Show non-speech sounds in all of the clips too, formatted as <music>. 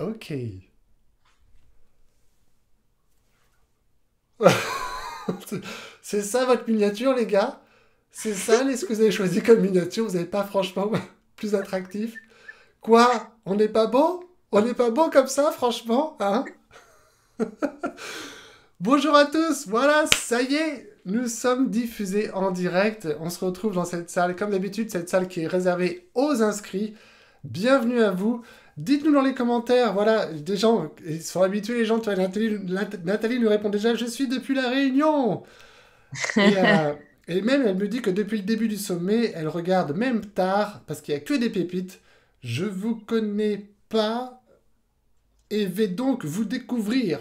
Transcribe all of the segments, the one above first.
Ok. <laughs> c'est ça votre miniature, les gars C'est ça les, ce que vous avez choisi comme miniature Vous n'avez pas franchement <laughs> plus attractif Quoi On n'est pas beau On n'est pas beau comme ça, franchement hein <laughs> Bonjour à tous Voilà, ça y est Nous sommes diffusés en direct. On se retrouve dans cette salle, comme d'habitude, cette salle qui est réservée aux inscrits. Bienvenue à vous Dites-nous dans les commentaires, voilà, des gens, ils sont habitués les gens, tu vois, Nathalie, nous répond déjà, je suis depuis la Réunion <laughs> euh, et, même, elle me dit que depuis le début du sommet, elle regarde même tard, parce qu'il y a que des pépites, je vous connais pas et vais donc vous découvrir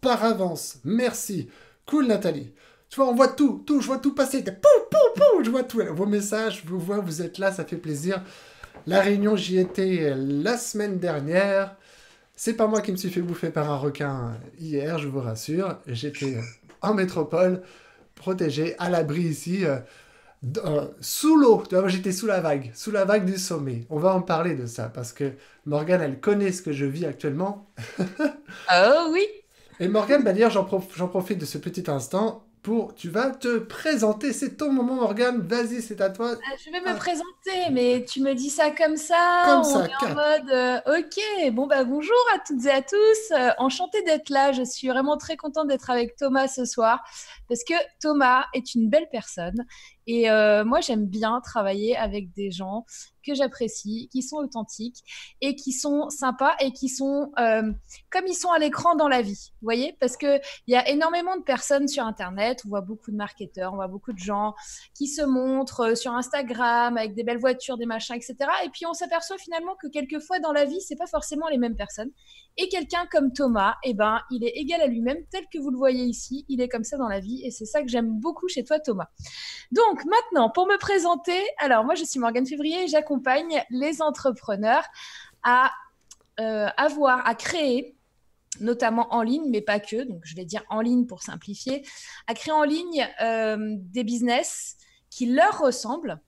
par avance, merci. Cool Nathalie. Tu vois, on voit tout, tout, je vois tout passer, je vois tout, vos messages, je vous vois, vous êtes là, ça fait plaisir. La Réunion, j'y étais la semaine dernière. C'est pas moi qui me suis fait bouffer par un requin hier, je vous rassure. J'étais en métropole, protégé, à l'abri ici, euh, euh, sous l'eau. J'étais sous la vague, sous la vague du sommet. On va en parler de ça parce que Morgane, elle connaît ce que je vis actuellement. <laughs> oh oui! Et Morgane, bah, d'ailleurs, j'en profite de ce petit instant. Tu vas te présenter. C'est ton moment, Morgane. Vas-y, c'est à toi. Ah, je vais me ah. présenter, mais tu me dis ça comme ça. on est en mode. Euh, ok, bon, bah, bonjour à toutes et à tous. enchanté enchantée d'être là. Je suis vraiment très contente d'être avec Thomas ce soir parce que Thomas est une belle personne et euh, moi, j'aime bien travailler avec des gens que j'apprécie, qui sont authentiques et qui sont sympas et qui sont euh, comme ils sont à l'écran dans la vie. Vous voyez Parce qu'il y a énormément de personnes sur Internet, on voit beaucoup de marketeurs, on voit beaucoup de gens qui se montrent euh, sur Instagram avec des belles voitures, des machins, etc. Et puis on s'aperçoit finalement que quelquefois dans la vie, c'est pas forcément les mêmes personnes. Et quelqu'un comme Thomas, et eh ben, il est égal à lui-même, tel que vous le voyez ici, il est comme ça dans la vie et c'est ça que j'aime beaucoup chez toi Thomas. Donc, maintenant, pour me présenter, alors moi je suis Morgane Février et j'accompagne les entrepreneurs à euh, avoir, à créer notamment en ligne, mais pas que, donc je vais dire en ligne pour simplifier, à créer en ligne euh, des business qui leur ressemblent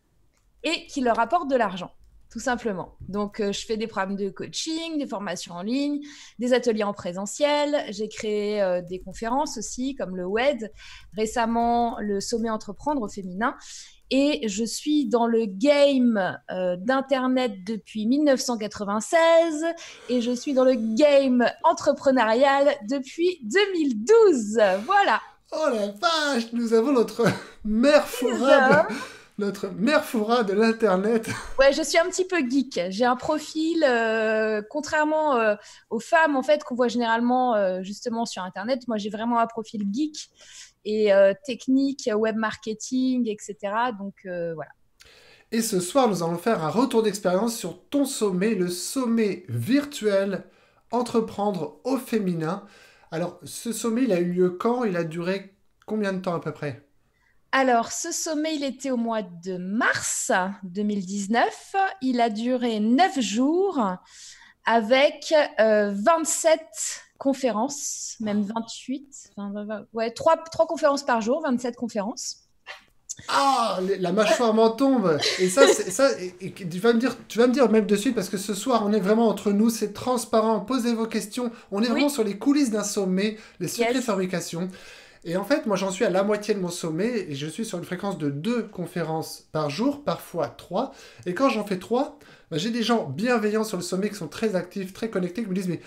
et qui leur apportent de l'argent tout simplement. Donc, euh, je fais des programmes de coaching, des formations en ligne, des ateliers en présentiel. J'ai créé euh, des conférences aussi, comme le WED, récemment le Sommet Entreprendre au féminin. Et je suis dans le game euh, d'Internet depuis 1996 et je suis dans le game entrepreneurial depuis 2012. Voilà. Oh la vache, nous avons notre <laughs> mère forable notre mère foura de l'Internet. Ouais, je suis un petit peu geek. J'ai un profil, euh, contrairement euh, aux femmes en fait qu'on voit généralement euh, justement sur Internet, moi j'ai vraiment un profil geek et technique, web marketing, etc. Donc voilà. Et ce soir, nous allons faire un retour d'expérience sur ton sommet, le sommet virtuel Entreprendre au féminin. Alors, ce sommet, il a eu lieu quand Il a duré combien de temps à peu près alors, ce sommet, il était au mois de mars 2019. Il a duré neuf jours avec 27 euh, conférences, même 28, ouais, 3, conférences par jour, 27 conférences. Ah, la mâchoire m'en tombe. Et ça, ça tu, vas me dire, tu vas me dire même de suite, parce que ce soir, on est vraiment entre nous, c'est transparent, posez vos questions. On est vraiment sur les coulisses d'un sommet, les secrets de fabrication. Et en fait, moi j'en suis à la moitié de mon sommet et je suis sur une fréquence de deux conférences par jour, parfois trois. Et quand j'en fais trois, bah, j'ai des gens bienveillants sur le sommet qui sont très actifs, très connectés, qui me disent mais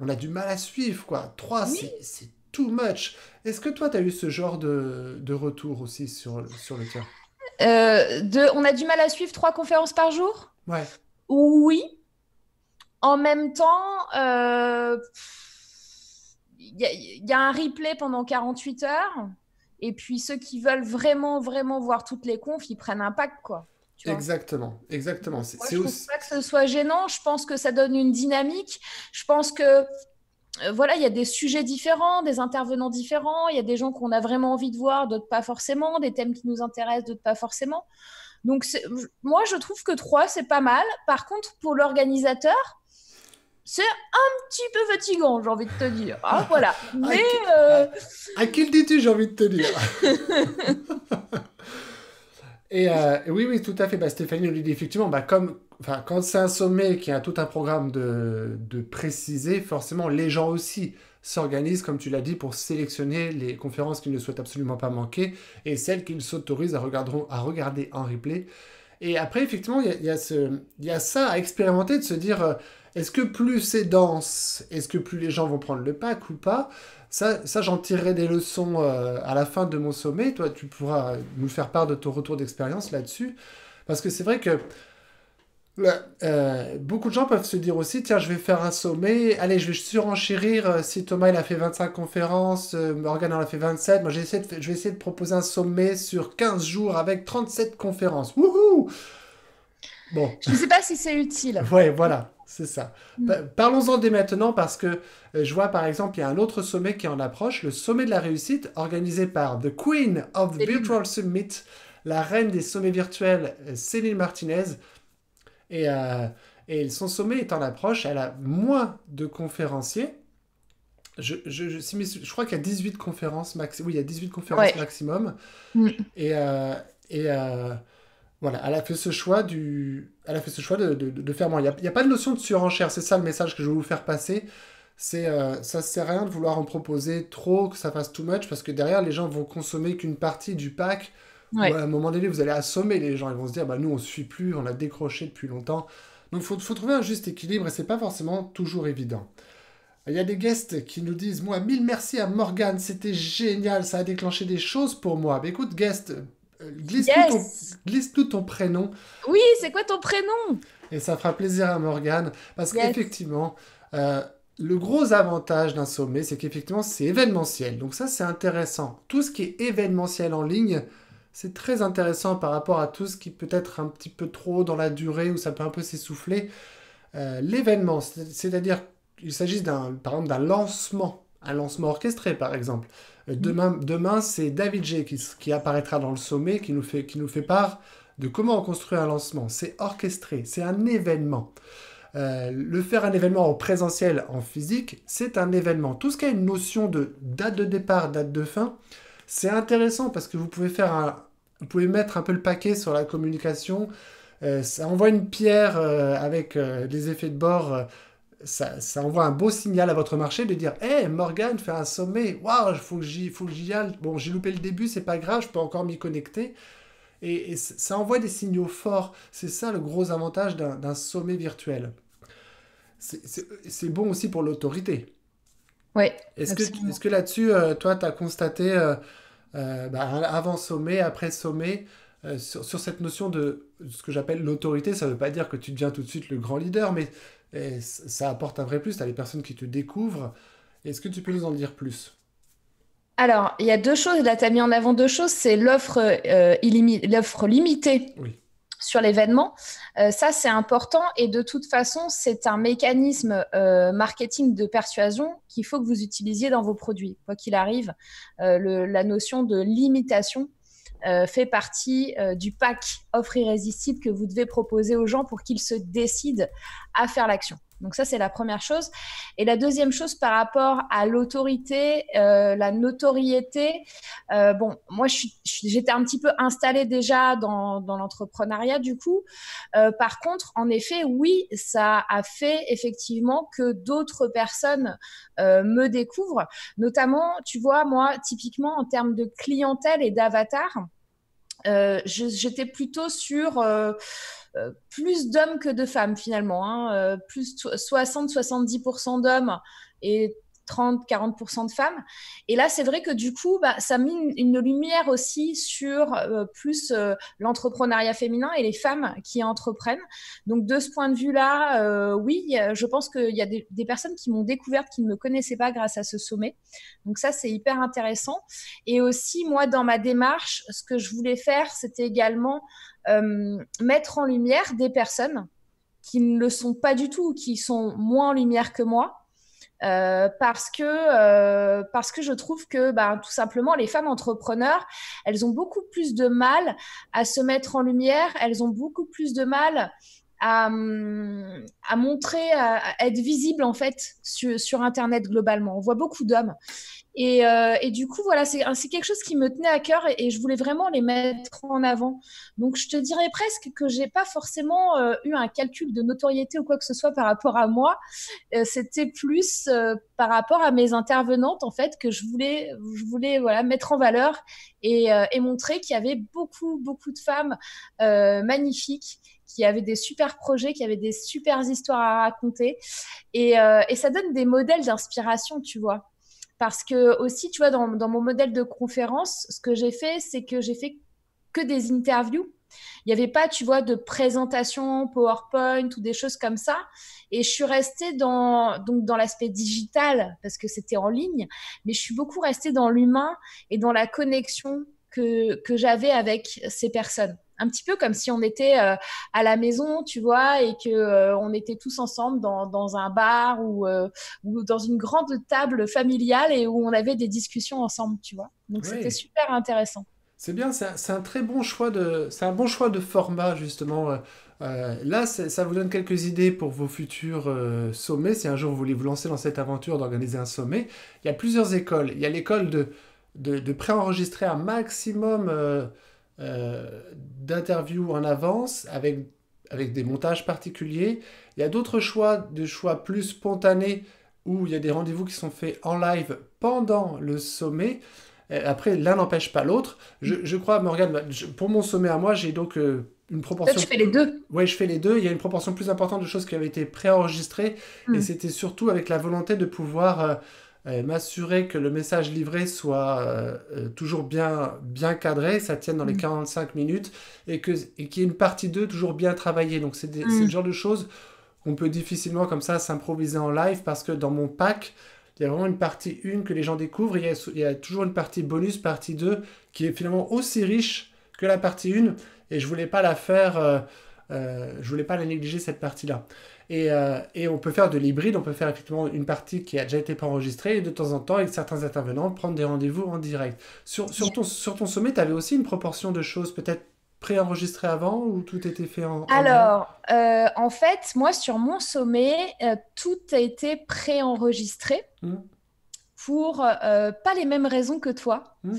on a du mal à suivre quoi. Trois, c'est too much. Est-ce que toi, tu as eu ce genre de, retour aussi sur, sur le tien euh, de, On a du mal à suivre trois conférences par jour Ouais. Oui. En même temps, euh, il y, a un replay pendant 48 heures. Et puis ceux qui veulent vraiment, vraiment voir toutes les confs, ils prennent un pack, quoi. exactement, exactement. je trouve pas que ce soit gênant. Je pense que ça donne une dynamique. Je pense que euh, voilà, il y a des sujets différents, des intervenants différents, il y a des gens qu'on a vraiment envie de voir, d'autres pas forcément, des thèmes qui nous intéressent, d'autres pas forcément. Donc moi, je trouve que trois, c'est pas mal. Par contre, pour l'organisateur, c'est un petit peu fatigant, j'ai envie de te dire. ah, ah voilà. Mais. Euh, à À le dis-tu, j'ai envie de te dire <laughs> Et euh, oui, oui, tout à fait. Bah, Stéphanie lui dit effectivement, bah, comme, quand c'est un sommet qui a tout un programme de, de préciser, forcément, les gens aussi s'organisent, comme tu l'as dit, pour sélectionner les conférences qu'ils ne souhaitent absolument pas manquer et celles qu'ils s'autorisent à, à regarder en replay. Et après, effectivement, il y, y, y a, ça à expérimenter, de se dire, euh, est-ce que plus c'est dense, est-ce que plus les gens vont prendre le pack ou pas Ça, ça j'en tirerai des leçons euh, à la fin de mon sommet. Toi, tu pourras nous faire part de ton retour d'expérience là-dessus. Parce que c'est vrai que euh, beaucoup de gens peuvent se dire aussi, tiens, je vais faire un sommet, allez, je vais surenchérir, euh, si Thomas il a fait 25 conférences, Morgan en a fait 27, moi j'essaie de, je vais essayer de proposer un sommet sur 15 jours avec 37 conférences. Wouhou Bon. Je ne sais pas si c'est utile. Ouais, voilà c'est ça. Mm. Parlons-en dès maintenant parce que euh, je vois par exemple, il y a un autre sommet qui en approche, le sommet de la réussite organisé par The Queen of the Virtual Summit, la reine des sommets virtuels, euh, Céline Martinez. Et, euh, et son sommet est en approche, elle a moins de conférenciers. Je, je, je, crois qu'il y a 18 conférences maximum. Oui, il y a 18 conférences maximum. Mm. Et, et, voilà, elle a fait ce choix, du... elle a fait ce choix de, faire moins. Il n'y a, pas de notion de surenchère, c'est ça le message que je veux vous faire passer. C'est euh, ça sert à rien de vouloir en proposer trop, que ça fasse too much, parce que derrière les gens vont consommer qu'une partie du pack. à un moment donné, vous allez assommer les gens, ils vont se dire bah nous on suit plus, on a décroché depuis longtemps. Donc faut, faut trouver un juste équilibre et ce n'est pas forcément toujours évident. Il y a des guests qui nous disent Moi, mille merci à Morgane, c'était génial, ça a déclenché des choses pour moi. Mais bah, écoute, guest, euh, glisse, tout ton, prénom. Oui, c'est quoi ton prénom Et ça fera plaisir à Morgane, parce qu'effectivement, euh, le gros avantage d'un sommet, c'est qu'effectivement, c'est événementiel. Donc ça, c'est intéressant. Tout ce qui est événementiel en ligne, c'est très intéressant par rapport à tout ce qui peut être un petit peu trop dans la durée, où ça peut un peu s'essouffler. Euh, l'événement, c'est-à-dire, il s'agit d'un, par exemple d'un lancement, un lancement orchestré, par exemple. Demain, c'est David J qui, apparaîtra dans le sommet, qui nous, fait, qui nous fait part de comment on construit un lancement. C'est orchestré, c'est un événement. Euh, le faire un événement en présentiel, en physique, c'est un événement. Tout ce qui a une notion de date de départ, date de fin, c'est intéressant parce que vous pouvez faire vous pouvez mettre un peu le paquet sur la communication. Euh, ça envoie une pierre euh, avec euh, des effets de bord ça, envoie un beau signal à votre marché de dire Hé, hey, Morgan fait un sommet, waouh, faut que j'y aille. Bon, j'ai loupé le début, c'est pas grave, je peux encore m'y connecter. Et, ça envoie des signaux forts. C'est ça le gros avantage d'un sommet virtuel. C'est bon aussi pour l'autorité. Oui. Est-ce que, que là-dessus, euh, toi, tu as constaté euh, euh, bah, avant sommet, après sommet, sur, sur, cette notion de ce que j'appelle l'autorité, ça ne veut pas dire que tu deviens tout de suite le grand leader, mais et ça apporte un vrai plus as les personnes qui te découvrent. Est-ce que tu peux nous en dire plus Alors, il y a deux choses. Là, tu as mis en avant deux choses. C'est l'offre euh, l'offre limitée sur l'événement. Euh, ça, c'est important. Et de toute façon, c'est un mécanisme euh, marketing de persuasion qu'il faut que vous utilisiez dans vos produits. Quoi qu'il arrive, la notion de limitation euh, fait partie euh, du pack offre irrésistible que vous devez proposer aux gens pour qu'ils se décident à faire l'action. Donc ça, c'est la première chose. Et la deuxième chose par rapport à l'autorité, euh, la notoriété, bon, moi, j'étais un petit peu installée déjà dans, l'entrepreneuriat, du coup. par contre, en effet, oui, ça a fait effectivement que d'autres personnes me découvrent, notamment, tu vois, moi, typiquement en termes de clientèle et d'avatar. Euh, j'étais plutôt sur euh, euh, plus d'hommes que de femmes finalement, hein. plus 60-70% d'hommes et 30-40% de femmes. Et là, c'est vrai que du coup, bah, ça mine une lumière aussi sur euh, plus euh, l'entrepreneuriat féminin et les femmes qui entreprennent. Donc, de ce point de vue-là, euh, oui, je pense qu'il y a des, des personnes qui m'ont découverte, qui ne me connaissaient pas grâce à ce sommet. Donc, ça, c'est hyper intéressant. Et aussi, moi, dans ma démarche, ce que je voulais faire, c'était également mettre en lumière des personnes qui ne le sont pas du tout, qui sont moins en lumière que moi, euh, parce que euh, parce que je trouve que ben, tout simplement les femmes entrepreneurs elles ont beaucoup plus de mal à se mettre en lumière elles ont beaucoup plus de mal à, hum, montrer à, être visible en fait sur internet globalement on voit beaucoup d'hommes euh, et, du coup, voilà, c'est quelque chose qui me tenait à cœur et, je voulais vraiment les mettre en avant. Donc, je te dirais presque que j'ai pas forcément euh, eu un calcul de notoriété ou quoi que ce soit par rapport à moi. Euh, c'était plus par rapport à mes intervenantes, en fait, que je voulais, je voulais voilà, mettre en valeur et, montrer qu'il y avait beaucoup, beaucoup de femmes magnifiques qui avaient des super projets, qui avaient des super histoires à raconter. et ça donne des modèles d'inspiration, tu vois. Parce que aussi, tu vois, dans, mon modèle de conférence, ce que j'ai fait, c'est que j'ai fait que des interviews. Il n'y avait pas, tu vois, de présentation, PowerPoint ou des choses comme ça. Et je suis restée dans, donc, dans l'aspect digital parce que c'était en ligne, mais je suis beaucoup restée dans l'humain et dans la connexion que j'avais avec ces personnes un petit peu comme si on était euh, à la maison, tu vois, et que euh, on était tous ensemble dans, un bar euh, ou, dans une grande table familiale et où on avait des discussions ensemble, tu vois. Donc c'était super intéressant. C'est bien, c'est un, très bon choix de, c'est un bon choix de format justement. là, ça vous donne quelques idées pour vos futurs sommets. Si un jour vous voulez vous lancer dans cette aventure d'organiser un sommet, il y a plusieurs écoles. Il y a l'école de, de, de préenregistrer un maximum euh, d'interviews en avance avec, avec des montages particuliers. Il y a d'autres choix, des choix plus spontanés où il y a des rendez-vous qui sont faits en live pendant le sommet. Euh, après, l'un n'empêche pas l'autre. Je, crois, Morgane, bah, pour mon sommet à moi, j'ai donc euh, une proportion. tu fais les deux. Oui, je fais les deux. Il y a une proportion plus importante de choses qui avaient été préenregistrées. Et hmm. c'était surtout avec la volonté de pouvoir. Euh, m'assurer que le message livré soit euh, euh, toujours bien, bien cadré, ça tienne dans les 45 mm. minutes, et qu'il et y ait une partie 2 toujours bien travaillée. Donc mm. c'est le genre de choses qu'on peut difficilement comme ça s'improviser en live, parce que dans mon pack, il y a vraiment une partie 1 que les gens découvrent, il y, a, toujours une partie bonus, partie 2, qui est finalement aussi riche que la partie 1, et je voulais pas la faire, je voulais pas la négliger cette partie-là. Et, euh, et, on peut faire de l'hybride, on peut faire effectivement une partie qui a déjà été enregistrée et de temps en temps, avec certains intervenants, prendre des rendez-vous en direct. Sur, sur, ton, sommet, tu avais aussi une proportion de choses peut-être préenregistrées avant ou tout était fait en... Alors, euh, en fait, moi, sur mon sommet, euh, tout a été préenregistré hmm. pour pas les mêmes raisons que toi. Hmm.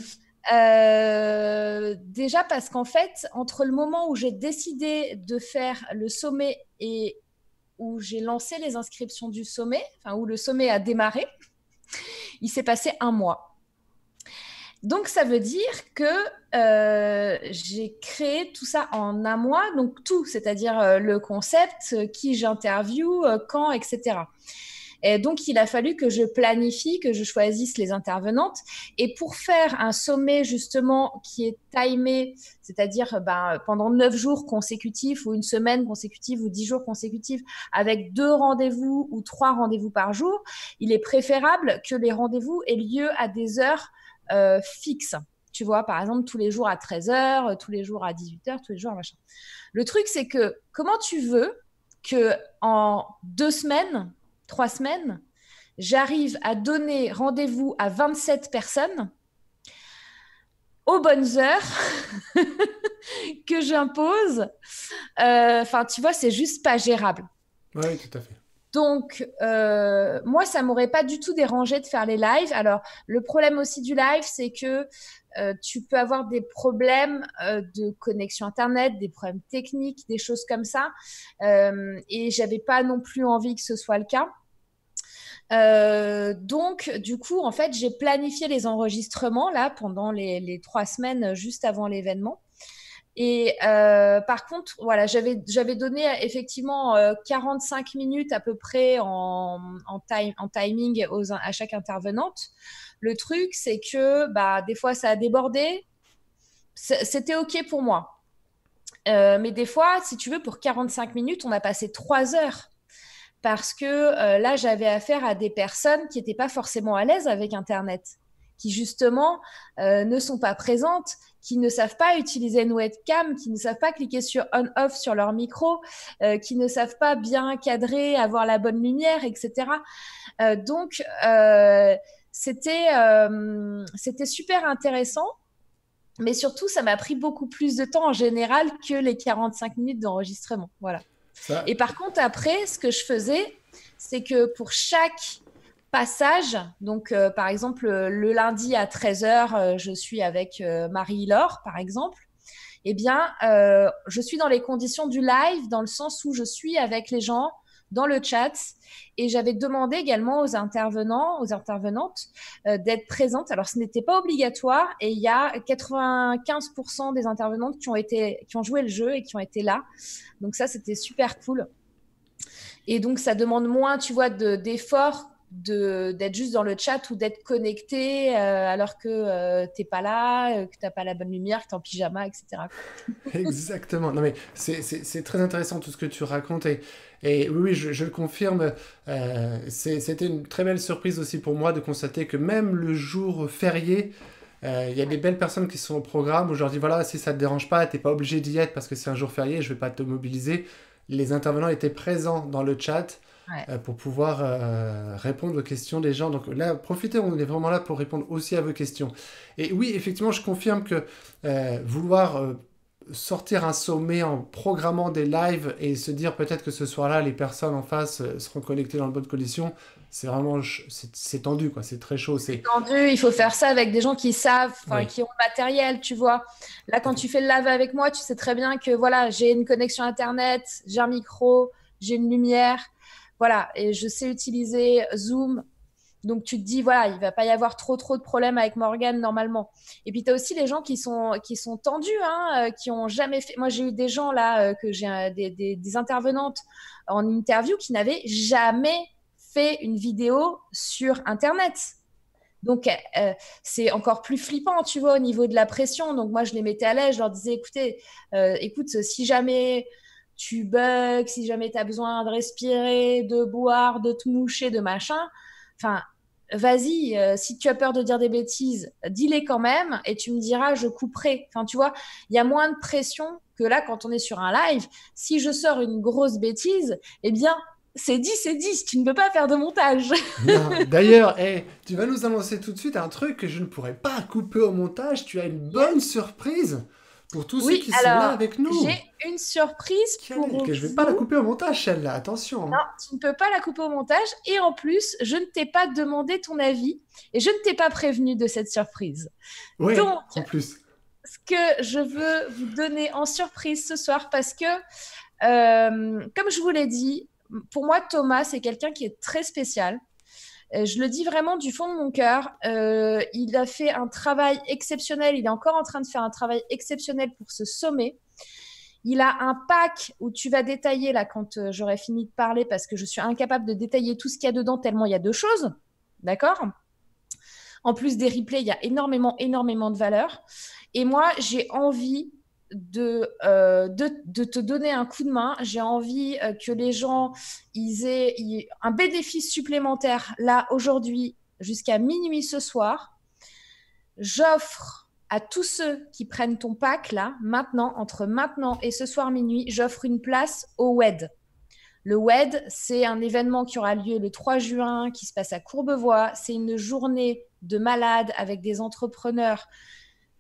déjà parce qu'en fait, entre le moment où j'ai décidé de faire le sommet et où j'ai lancé les inscriptions du sommet, enfin, où le sommet a démarré, il s'est passé un mois. Donc, ça veut dire que euh, j'ai créé tout ça en un mois, donc tout, c'est-à-dire euh, le concept, euh, qui j'interview, quand, etc donc, il a fallu que je planifie, que je choisisse les intervenantes. Et pour faire un sommet, justement, qui est timé, c'est-à-dire ben, pendant neuf jours consécutifs ou une semaine consécutive ou dix jours consécutifs, avec deux rendez-vous ou trois rendez-vous par jour, il est préférable que les rendez-vous aient lieu à des heures euh, fixes tu vois, par exemple, tous les jours à 13h, tous les jours à 18h, tous les jours machin. Le truc, c'est que comment tu veux que en deux semaines, trois semaines, j'arrive à donner rendez-vous à 27 personnes aux bonnes heures <laughs> que j'impose. Euh, enfin, tu vois, c'est juste pas gérable. Oui, tout à fait. Donc, euh, moi, ça m'aurait pas du tout dérangé de faire les lives. Alors, le problème aussi du live, c'est que euh, tu peux avoir des problèmes euh, de connexion internet, des problèmes techniques, des choses comme ça. Euh, et j'avais pas non plus envie que ce soit le cas. Euh, donc, du coup, en fait, j'ai planifié les enregistrements là pendant les, trois semaines juste avant l'événement. Et par contre, voilà, j'avais donné effectivement 45 minutes à peu près en, en timing aux, à chaque intervenante. Le truc, c'est que bah, des fois, ça a débordé. C'était OK pour moi. Euh, mais des fois, si tu veux, pour 45 minutes, on a passé 3 heures. Parce que euh, là, j'avais affaire à des personnes qui n'étaient pas forcément à l'aise avec Internet, qui justement euh, ne sont pas présentes, qui ne savent pas utiliser une webcam, qui ne savent pas cliquer sur on-off sur leur micro, qui ne savent pas bien cadrer, avoir la bonne lumière, etc. donc, euh, c'était super intéressant. Mais surtout, ça m'a pris beaucoup plus de temps en général que les 45 minutes d'enregistrement. Voilà. Et par contre, après, ce que je faisais, c'est que pour chaque passage, donc euh, par exemple le lundi à 13h, euh, je suis avec Marie-Laure, par exemple, eh bien, je suis dans les conditions du live, dans le sens où je suis avec les gens, dans le chat. Et j'avais demandé également aux intervenants, aux intervenantes euh, d'être présentes. Alors, ce n'était pas obligatoire et il y a 95% des intervenantes qui ont, été, qui ont joué le jeu et qui ont été là. Donc, ça, c'était super cool. Et donc, ça demande moins, tu vois, d'efforts de, d'être juste dans le chat ou d'être connecté euh, alors que tu euh, t'es pas là, que que t'as pas la bonne lumière, que es en pyjama, etc. <laughs> Exactement. Non mais c'est très intéressant tout ce que tu racontes et et oui, je, le confirme, euh, c'était une très belle surprise aussi pour moi de constater que même le jour férié, euh, il y a des belles personnes qui sont au programme. Aujourd'hui, voilà, si ça ne te dérange pas, tu n'es pas obligé d'y être parce que c'est un jour férié, je ne vais pas te mobiliser. Les intervenants étaient présents dans le chat. Euh, pour pouvoir répondre aux questions des gens. Donc là, profitez, on est vraiment là pour répondre aussi à vos questions. Et oui, effectivement, je confirme que vouloir sortir un sommet en programmant des lives et se dire peut-être que ce soir-là, les personnes en face euh, seront connectées dans le bonne condition, c'est vraiment c'est tendu, quoi. C'est très chaud. C'est tendu. Il faut faire ça avec des gens qui savent, qui ont le matériel, tu vois. Là, quand tu fais le live avec moi, tu sais très bien que voilà, j'ai une connexion internet, j'ai un micro, j'ai une lumière, voilà, et je sais utiliser Zoom, donc tu te dis, voilà, il va pas y avoir trop trop de problèmes avec Morgan normalement. Et puis tu as aussi les gens qui sont, qui sont tendus, hein, euh, qui ont jamais fait. Moi j'ai eu des gens là, euh, que j'ai euh, des, des, intervenantes en interview qui n'avaient jamais fait une vidéo sur Internet. Donc, c'est encore plus flippant, tu vois, au niveau de la pression. Donc, moi, je les mettais à l'aise. Je leur disais, écoutez, écoute, si jamais tu bugs, si jamais tu as besoin de respirer, de boire, de te moucher, de machin, enfin, vas-y, euh, si tu as peur de dire des bêtises, dis-les quand même et tu me diras, je couperai. Enfin, tu vois, il y a moins de pression que là quand on est sur un live. Si je sors une grosse bêtise, eh bien, c'est dit, c'est dit, tu ne peux pas faire de montage. <laughs> D'ailleurs, eh, tu vas nous annoncer tout de suite un truc que je ne pourrais pas couper au montage. Tu as une bonne surprise pour tous ceux qui sont là avec nous. J'ai une surprise pour que vous. Je vais pas la couper au montage, celle-là, attention. Hein. Non, tu ne peux pas la couper au montage. Et en plus, je ne t'ai pas demandé ton avis et je ne t'ai pas prévenu de cette surprise. Oui, Donc, en plus. Ce que je veux vous donner en surprise ce soir, parce que, euh, comme je vous l'ai dit, pour moi, Thomas, c'est quelqu'un qui est très spécial. Euh, je le dis vraiment du fond de mon cœur. Euh, il a fait un travail exceptionnel. Il est encore en train de faire un travail exceptionnel pour ce sommet. Il a un pack où tu vas détailler, là, quand euh, j'aurai fini de parler, parce que je suis incapable de détailler tout ce qu'il y a dedans, tellement il y a deux choses. D'accord En plus des replays, il y a énormément, énormément de valeur. Et moi, j'ai envie euh, de, te donner un coup de main. J'ai envie euh, que les gens ils aient, un bénéfice supplémentaire là aujourd'hui jusqu'à minuit ce soir. J'offre à tous ceux qui prennent ton pack là, maintenant, entre maintenant et ce soir minuit, j'offre une place au WED. Le WED, c'est un événement qui aura lieu le 3 juin, qui se passe à Courbevoie. C'est une journée de malades avec des entrepreneurs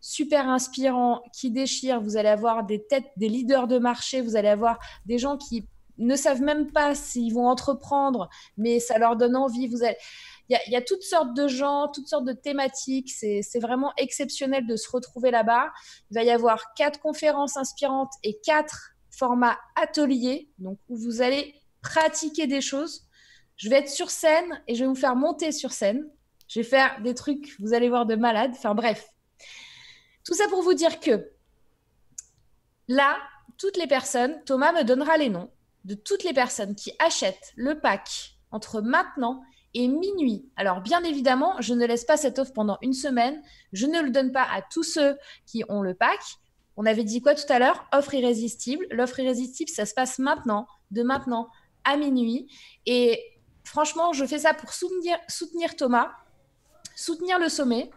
super inspirant, qui déchire. Vous allez avoir des têtes, des leaders de marché, vous allez avoir des gens qui ne savent même pas s'ils vont entreprendre, mais ça leur donne envie. Vous allez... Il y, a, toutes sortes de gens, toutes sortes de thématiques. C'est vraiment exceptionnel de se retrouver là-bas. Il va y avoir quatre conférences inspirantes et quatre formats ateliers, donc où vous allez pratiquer des choses. Je vais être sur scène et je vais vous faire monter sur scène. Je vais faire des trucs, vous allez voir, de malade. Enfin bref. Tout ça pour vous dire que là, toutes les personnes, Thomas me donnera les noms de toutes les personnes qui achètent le pack entre maintenant et minuit. Alors bien évidemment, je ne laisse pas cette offre pendant une semaine. Je ne le donne pas à tous ceux qui ont le pack. On avait dit quoi tout à l'heure Offre irrésistible. L'offre irrésistible, ça se passe maintenant, de maintenant à minuit. Et franchement, je fais ça pour soutenir, Thomas, soutenir le sommet.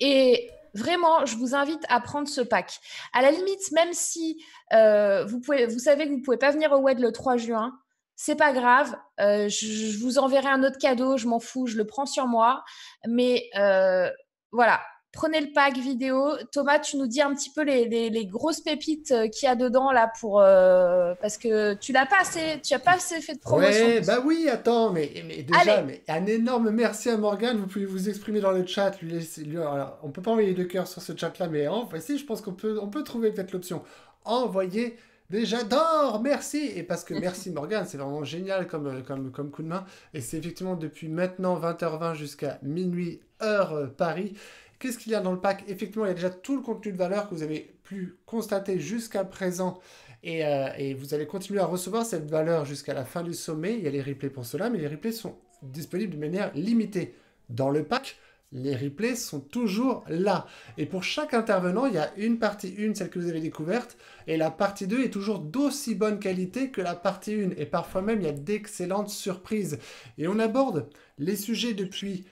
Et Vraiment, je vous invite à prendre ce pack. À la limite, même si euh, vous, savez que vous ne pouvez pas venir au WED le 3 juin, c'est pas grave, euh, je, vous enverrai un autre cadeau, je m'en fous, je le prends sur moi. Mais euh, voilà, prenez le pack vidéo. Thomas, tu nous dis un petit peu les, grosses pépites euh, qu'il y a dedans là pour euh, parce que tu n'as pas assez, tu as pas assez fait de promotion. Ouais, bah oui, attends, mais, déjà, un énorme merci à Morgane. Vous pouvez vous exprimer dans le chat. Lui, lui, alors, on peut pas envoyer de cœur sur ce chat là, mais en fait, bah, si, je pense qu'on peut on peut trouver peut-être l'option envoyer. Déjà, d'or, merci Et parce que merci <laughs> Morgane, c'est vraiment génial comme, euh, comme, comme coup de main. Et c'est effectivement depuis maintenant 20h20 jusqu'à minuit heure Paris. Qu'est-ce qu'il y a dans le pack Effectivement, il y a déjà tout le contenu de valeur que vous avez pu constater jusqu'à présent euh, et, vous allez continuer à recevoir cette valeur jusqu'à la fin du sommet. Il y a les replays pour cela, mais les replays sont disponibles de manière limitée. Dans le pack, les replays sont toujours là. Et pour chaque intervenant, il y a une partie 1, celle que vous avez découverte, et la partie 2 est toujours d'aussi bonne qualité que la partie 1. Et parfois même, il y a d'excellentes surprises. Et on aborde les sujets depuis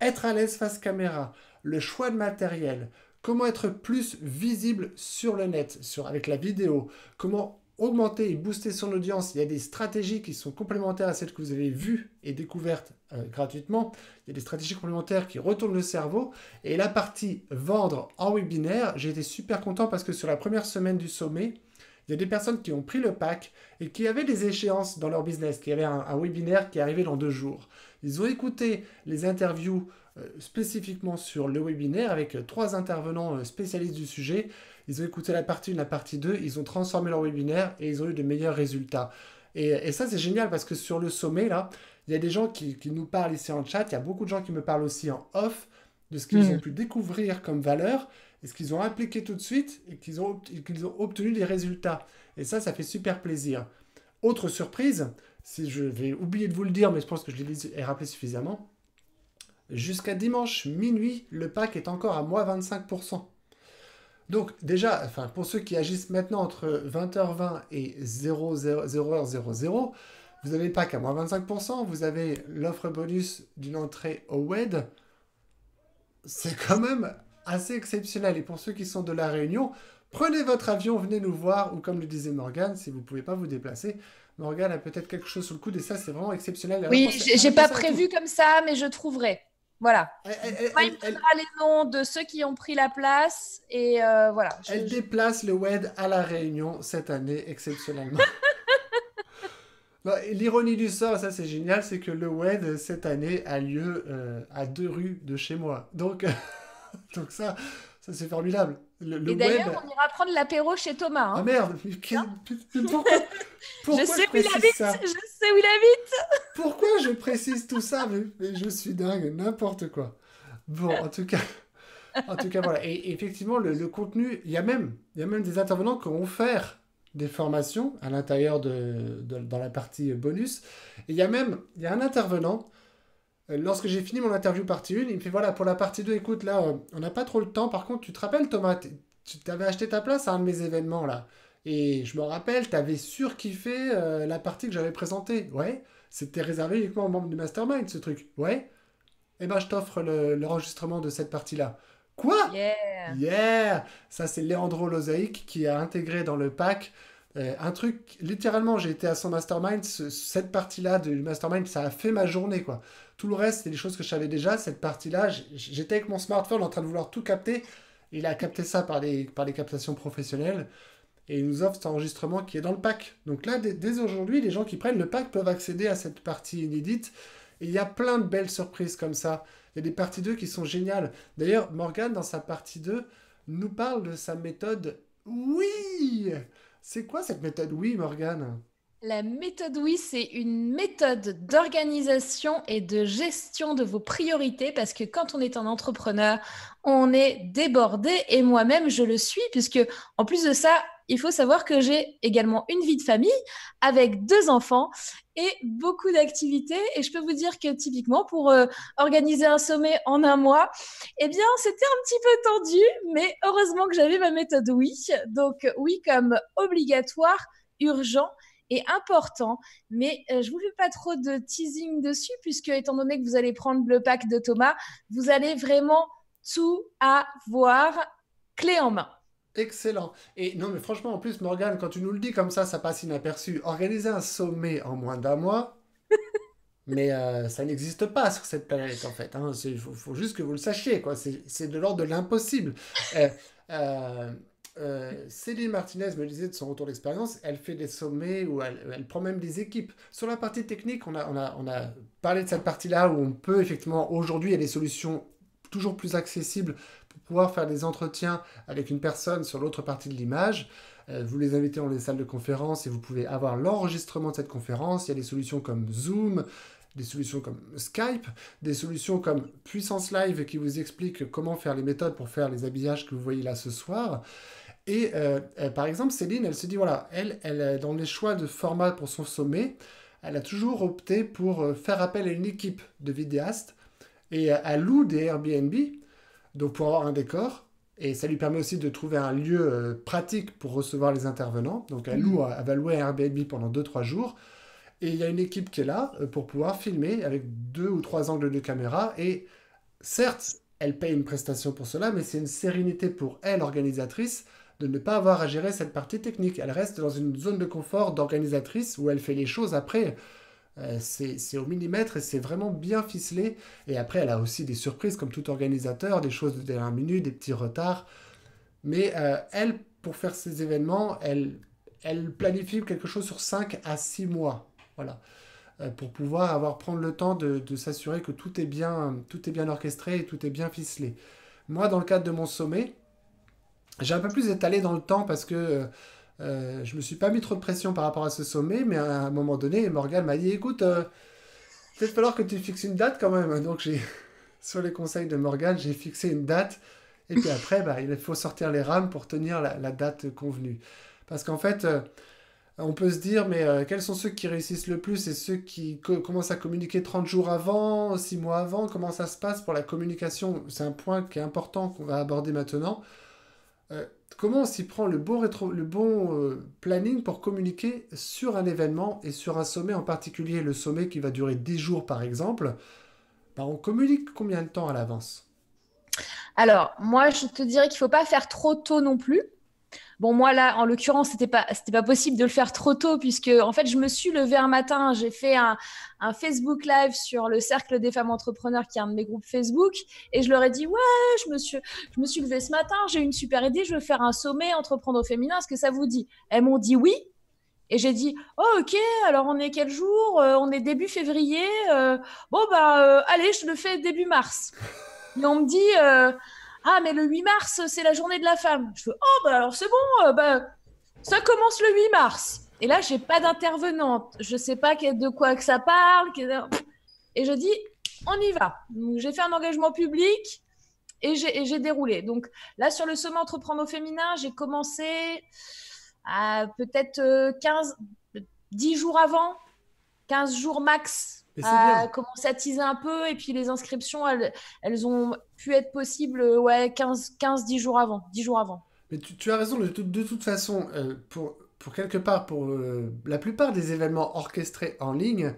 être à l'aise face caméra, le choix de matériel, comment être plus visible sur le net, sur, avec la vidéo, comment augmenter et booster son audience. Il y a des stratégies qui sont complémentaires à celles que vous avez vues et découvertes euh, gratuitement. Il y a des stratégies complémentaires qui retournent le cerveau. Et la partie vendre en webinaire, j'ai été super content parce que sur la première semaine du sommet, il y a des personnes qui ont pris le pack et qui avaient des échéances dans leur business, qui avaient un, un webinaire qui arrivait dans deux jours. Ils ont écouté les interviews euh, spécifiquement sur le webinaire avec euh, trois intervenants euh, spécialistes du sujet. Ils ont écouté la partie 1, la partie 2, ils ont transformé leur webinaire et ils ont eu de meilleurs résultats. Et, ça, c'est génial parce que sur le sommet, là, il y a des gens qui, nous parlent ici en chat, il y a beaucoup de gens qui me parlent aussi en off de ce qu'ils mm. ont pu découvrir comme valeur et ce qu'ils ont appliqué tout de suite et qu'ils ont, qu'ils ont obtenu des résultats. Et ça, ça fait super plaisir. Autre surprise, si je vais oublier de vous le dire, mais je pense que je l'ai rappelé suffisamment, Jusqu'à dimanche minuit, le pack est encore à moins 25%. Donc déjà, enfin, pour ceux qui agissent maintenant entre 20h20 et 0h00, vous avez le pack à moins 25%, vous avez l'offre bonus d'une entrée au WED. C'est quand même assez exceptionnel. Et pour ceux qui sont de La Réunion, prenez votre avion, venez nous voir. Ou comme le disait Morgane, si vous ne pouvez pas vous déplacer, Morgane a peut-être quelque chose sous le coude. Et ça, c'est vraiment exceptionnel. oui, j'ai pas prévu comme ça, mais je trouverai. Voilà. Elle, elle, Moi, les noms de ceux qui ont pris la place et euh, voilà. elle déplace le WED à La Réunion cette année exceptionnellement. <laughs> L'ironie du sort, ça c'est génial, c'est que le WED cette année a lieu euh, à deux rues de chez moi. Donc, <laughs> donc ça, ça c'est formidable et d'ailleurs, on ira prendre l'apéro chez Thomas. Hein. Ah merde, hein pourquoi, <laughs> pourquoi, je, sais précise où il habite, je sais <laughs> pourquoi je précise tout ça je suis dingue, n'importe quoi. Bon, en tout cas, en tout cas voilà. Et, effectivement, le, contenu, il y a même, il y a même des intervenants qui ont offert des formations à l'intérieur de, dans la partie bonus. il y a même, il y a un intervenant euh, lorsque j'ai fini mon interview partie 1, il me fait voilà, pour la partie 2, écoute, là, on n'a pas trop le temps. Par contre, tu te rappelles, Thomas, tu t'avais acheté ta place à un de mes événements, là. Et je me rappelle, tu avais surkiffé euh, la partie que j'avais présentée. Ouais, c'était réservé uniquement aux membres du mastermind, ce truc. Ouais. et eh ben, je t'offre l'enregistrement de cette partie-là. Quoi Yeah Yeah Ça, c'est Léandro Lozaïc qui a intégré dans le pack euh, un truc, littéralement, j'ai été à son mastermind, cette partie-là du mastermind, ça a fait ma journée, quoi. Tout le reste, c'est des choses que je savais déjà, cette partie-là, j'étais avec mon smartphone en train de vouloir tout capter, il a capté ça par les, par captations professionnelles, et il nous offre cet enregistrement qui est dans le pack. Donc là, dès, aujourd'hui, les gens qui prennent le pack peuvent accéder à cette partie inédite, il y a plein de belles surprises comme ça. Il y a des parties 2 qui sont géniales. D'ailleurs, Morgan dans sa partie 2, nous parle de sa méthode... Oui c'est quoi cette méthode Oui, Morgane La méthode Oui, c'est une méthode d'organisation et de gestion de vos priorités parce que quand on est un entrepreneur, on est débordé et moi-même je le suis puisque en plus de ça, il faut savoir que j'ai également une vie de famille avec deux enfants et beaucoup d'activités et je peux vous dire que typiquement pour euh, organiser un sommet en un mois, eh bien c'était un petit peu tendu mais heureusement que j'avais ma méthode oui. Donc oui comme obligatoire, urgent et important. Mais euh, je vous fais pas trop de teasing dessus, puisque étant donné que vous allez prendre le pack de Thomas, vous allez vraiment tout avoir clé en main. Excellent. Et non, mais franchement, en plus, Morgane, quand tu nous le dis comme ça, ça passe inaperçu. Organiser un sommet en moins d'un mois, <laughs> mais euh, ça n'existe pas sur cette planète, en fait. Il hein. faut, juste que vous le sachiez, quoi. C'est de l'ordre de l'impossible. <laughs> Euh, euh, Céline Martinez me disait de son retour d'expérience, elle fait des sommets où elle, prend même des équipes. Sur la partie technique, on a, on a parlé de cette partie-là où on peut effectivement, aujourd'hui, il y a des solutions toujours plus accessible pour pouvoir faire des entretiens avec une personne sur l'autre partie de l'image. Euh, vous les invitez dans les salles de conférence et vous pouvez avoir l'enregistrement de cette conférence. Il y a des solutions comme Zoom, des solutions comme Skype, des solutions comme Puissance Live qui vous expliquent comment faire les méthodes pour faire les habillages que vous voyez là ce soir. Et euh, euh, par exemple, Céline, elle se dit, voilà, elle, elle, dans les choix de format pour son sommet, elle a toujours opté pour faire appel à une équipe de vidéastes et elle euh, loue des Airbnb donc pour avoir un décor. Et ça lui permet aussi de trouver un lieu euh, pratique pour recevoir les intervenants. Donc elle, loue, elle va louer un Airbnb pendant 2-3 jours. Et il y a une équipe qui est là euh, pour pouvoir filmer avec deux ou trois angles de caméra. Et certes, elle paye une prestation pour cela, mais c'est une sérénité pour elle, organisatrice, de ne pas avoir à gérer cette partie technique. Elle reste dans une zone de confort d'organisatrice où elle fait les choses après. Euh, c'est au millimètre et c'est vraiment bien ficelé. Et après, elle a aussi des surprises, comme tout organisateur, des choses de dernière minute, des petits retards. Mais euh, elle, pour faire ces événements, elle, elle planifie quelque chose sur 5 à 6 mois. Voilà. Euh, pour pouvoir avoir prendre le temps de, s'assurer que tout est, bien, tout est bien orchestré et tout est bien ficelé. Moi, dans le cadre de mon sommet, j'ai un peu plus étalé dans le temps parce que euh, je me suis pas mis trop de pression par rapport à ce sommet, mais à un moment donné, Morgan m'a dit écoute, euh, peut-être falloir que tu fixes une date quand même. Donc j'ai, <laughs> sur les conseils de Morgan, j'ai fixé une date. Et puis après, bah, il faut sortir les rames pour tenir la, date convenue. Parce qu'en fait, euh, on peut se dire, mais quels sont ceux qui réussissent le plus et ceux qui commencent à communiquer 30 jours avant, 6 mois avant Comment ça se passe pour la communication C'est un point qui est important qu'on va aborder maintenant. Euh, comment on s'y prend le bon, euh, planning pour communiquer sur un événement et sur un sommet en particulier, le sommet qui va durer 10 jours par exemple bah, On communique combien de temps à l'avance Alors, moi, je te dirais qu'il ne faut pas faire trop tôt non plus. Bon, moi, là, en l'occurrence, c'était pas, pas possible de le faire trop tôt puisque, en fait, je me suis levée un matin, j'ai fait un, Facebook Live sur le Cercle des femmes entrepreneurs, qui est un de mes groupes Facebook, et je leur ai dit, ouais, je me suis, je me suis levée ce matin, j'ai une super idée, je veux faire un sommet entreprendre au féminin, est-ce que ça vous dit? Elles m'ont dit oui. Et j'ai dit, oh ok, alors on est quel jour euh, On est début février. Euh, bon, bah, euh, allez, je le fais début mars. Et on me dit, ah, mais le 8 mars, c'est la journée de la femme. Je fais Oh, bah alors c'est bon, euh, bah, ça commence le 8 mars. Et là, j'ai pas d'intervenante. Je sais pas de quoi que ça parle. Et je dis On y va. J'ai fait un engagement public et j'ai déroulé. Donc là, sur le sommet Entreprendre au féminin, j'ai commencé à peut-être 15, euh, 10 jours avant, 15 jours max à commencer à teaser un peu. Et puis les inscriptions, elles, elles ont pu être possibles euh, ouais, 15-10 jours avant. 10 jours avant. Mais tu, as raison, de, de toute façon, euh, pour, pour quelque part, pour euh, la plupart des événements orchestrés en ligne,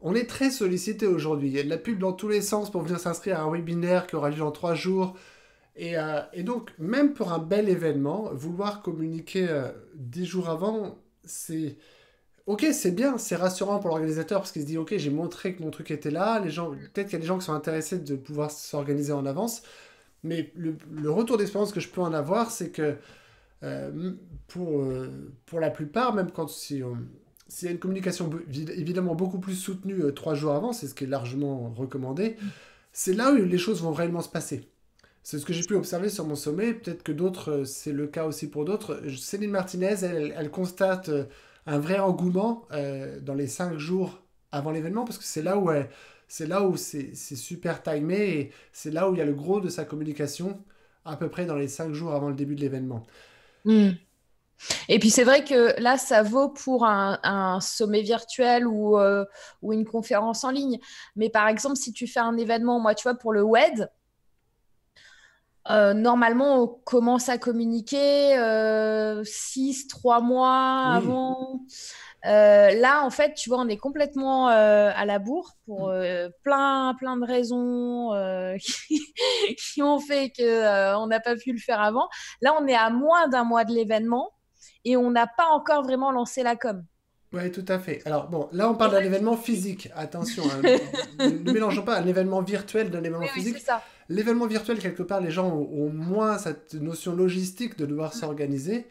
on est très sollicité aujourd'hui. Il y a de la pub dans tous les sens pour venir s'inscrire à un webinaire qui aura lieu dans trois jours. Et, et, donc, même pour un bel événement, vouloir communiquer 10 jours avant, c'est Ok, c'est bien, c'est rassurant pour l'organisateur parce qu'il se dit ok, j'ai montré que mon truc était là. Les gens, peut-être qu'il y a des gens qui sont intéressés de pouvoir s'organiser en avance. Mais le, retour d'expérience que je peux en avoir, c'est que euh, pour, euh, pour la plupart, même quand si s'il y a une communication évidemment beaucoup plus soutenue euh, trois jours avant, c'est ce qui est largement recommandé, mm. c'est là où les choses vont réellement se passer. C'est ce que j'ai pu observer sur mon sommet. Peut-être que d'autres, c'est le cas aussi pour d'autres. Céline Martinez, elle, elle constate un vrai engouement euh, dans les cinq jours avant l'événement, parce que c'est là où c'est là où c'est super timé et c'est là où il y a le gros de sa communication à peu près dans les cinq jours avant le début de l'événement. Hmm. Et puis c'est vrai que là, ça vaut pour un, sommet virtuel ou, euh, ou, une conférence en ligne. Mais par exemple, si tu fais un événement, moi, tu vois, pour le WED, euh, normalement, on commence à communiquer 6, euh, 3 mois avant. Euh, là, en fait, tu vois, on est complètement à la bourre pour mm. plein, plein de raisons <laughs> qui, ont fait qu'on on n'a pas pu le faire avant. Là, on est à moins d'un mois de l'événement et on n'a pas encore vraiment lancé la com. Oui, tout à fait. Alors, bon, là, on parle d'un événement physique. Attention, hein. ne, mélangeons pas l'événement virtuel d'un événement physique. Oui, ça l'événement virtuel, quelque part, les gens ont, moins cette notion logistique de devoir mm. s'organiser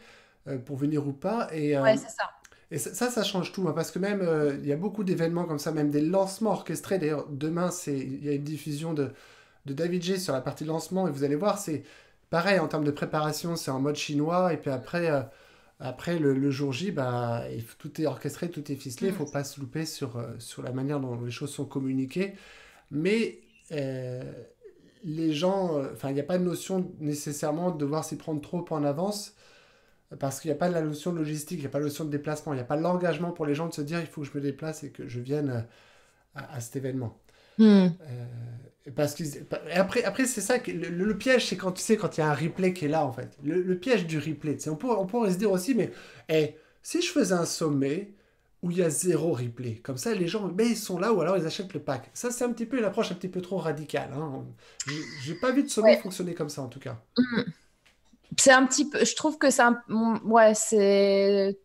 euh, pour venir ou pas. Et, euh, ouais, c'est ça. Et ça, ça change tout, hein, parce que même, euh, il y a beaucoup d'événements comme ça, même des lancements orchestrés. D'ailleurs, demain, il y a une diffusion de, de David G sur la partie lancement, et vous allez voir, c'est pareil en termes de préparation, c'est en mode chinois, et puis après, après le, jour J, bah, tout est orchestré, tout est ficelé, il ne faut mm. pas se louper sur, sur la manière dont les choses sont communiquées. Mais les gens, euh, enfin, il n'y a pas de notion nécessairement de devoir s'y prendre trop en avance, parce qu'il n'y a pas de la notion logistique, il n'y a pas de notion de déplacement, il n'y a pas l'engagement pour les gens de se dire il faut que je me déplace et que je vienne euh, à, cet événement. Hmm. Euh, parce que, après, après c'est ça, que le, piège, c'est quand tu sais, quand il y a un replay qui est là, en fait. Le, piège du replay, on pourrait, on pourrait se dire aussi, mais hey, eh, si je faisais un sommet, où il y a zéro replay. Comme ça, les gens, mais ils sont là ou alors ils achètent le pack. Ça, c'est un petit peu une approche un petit peu trop radicale. Hein. J'ai pas vu de sommet fonctionner comme ça, en tout cas. Mm. C'est un petit peu. Je trouve que c'est un. Mm, ouais, c'est.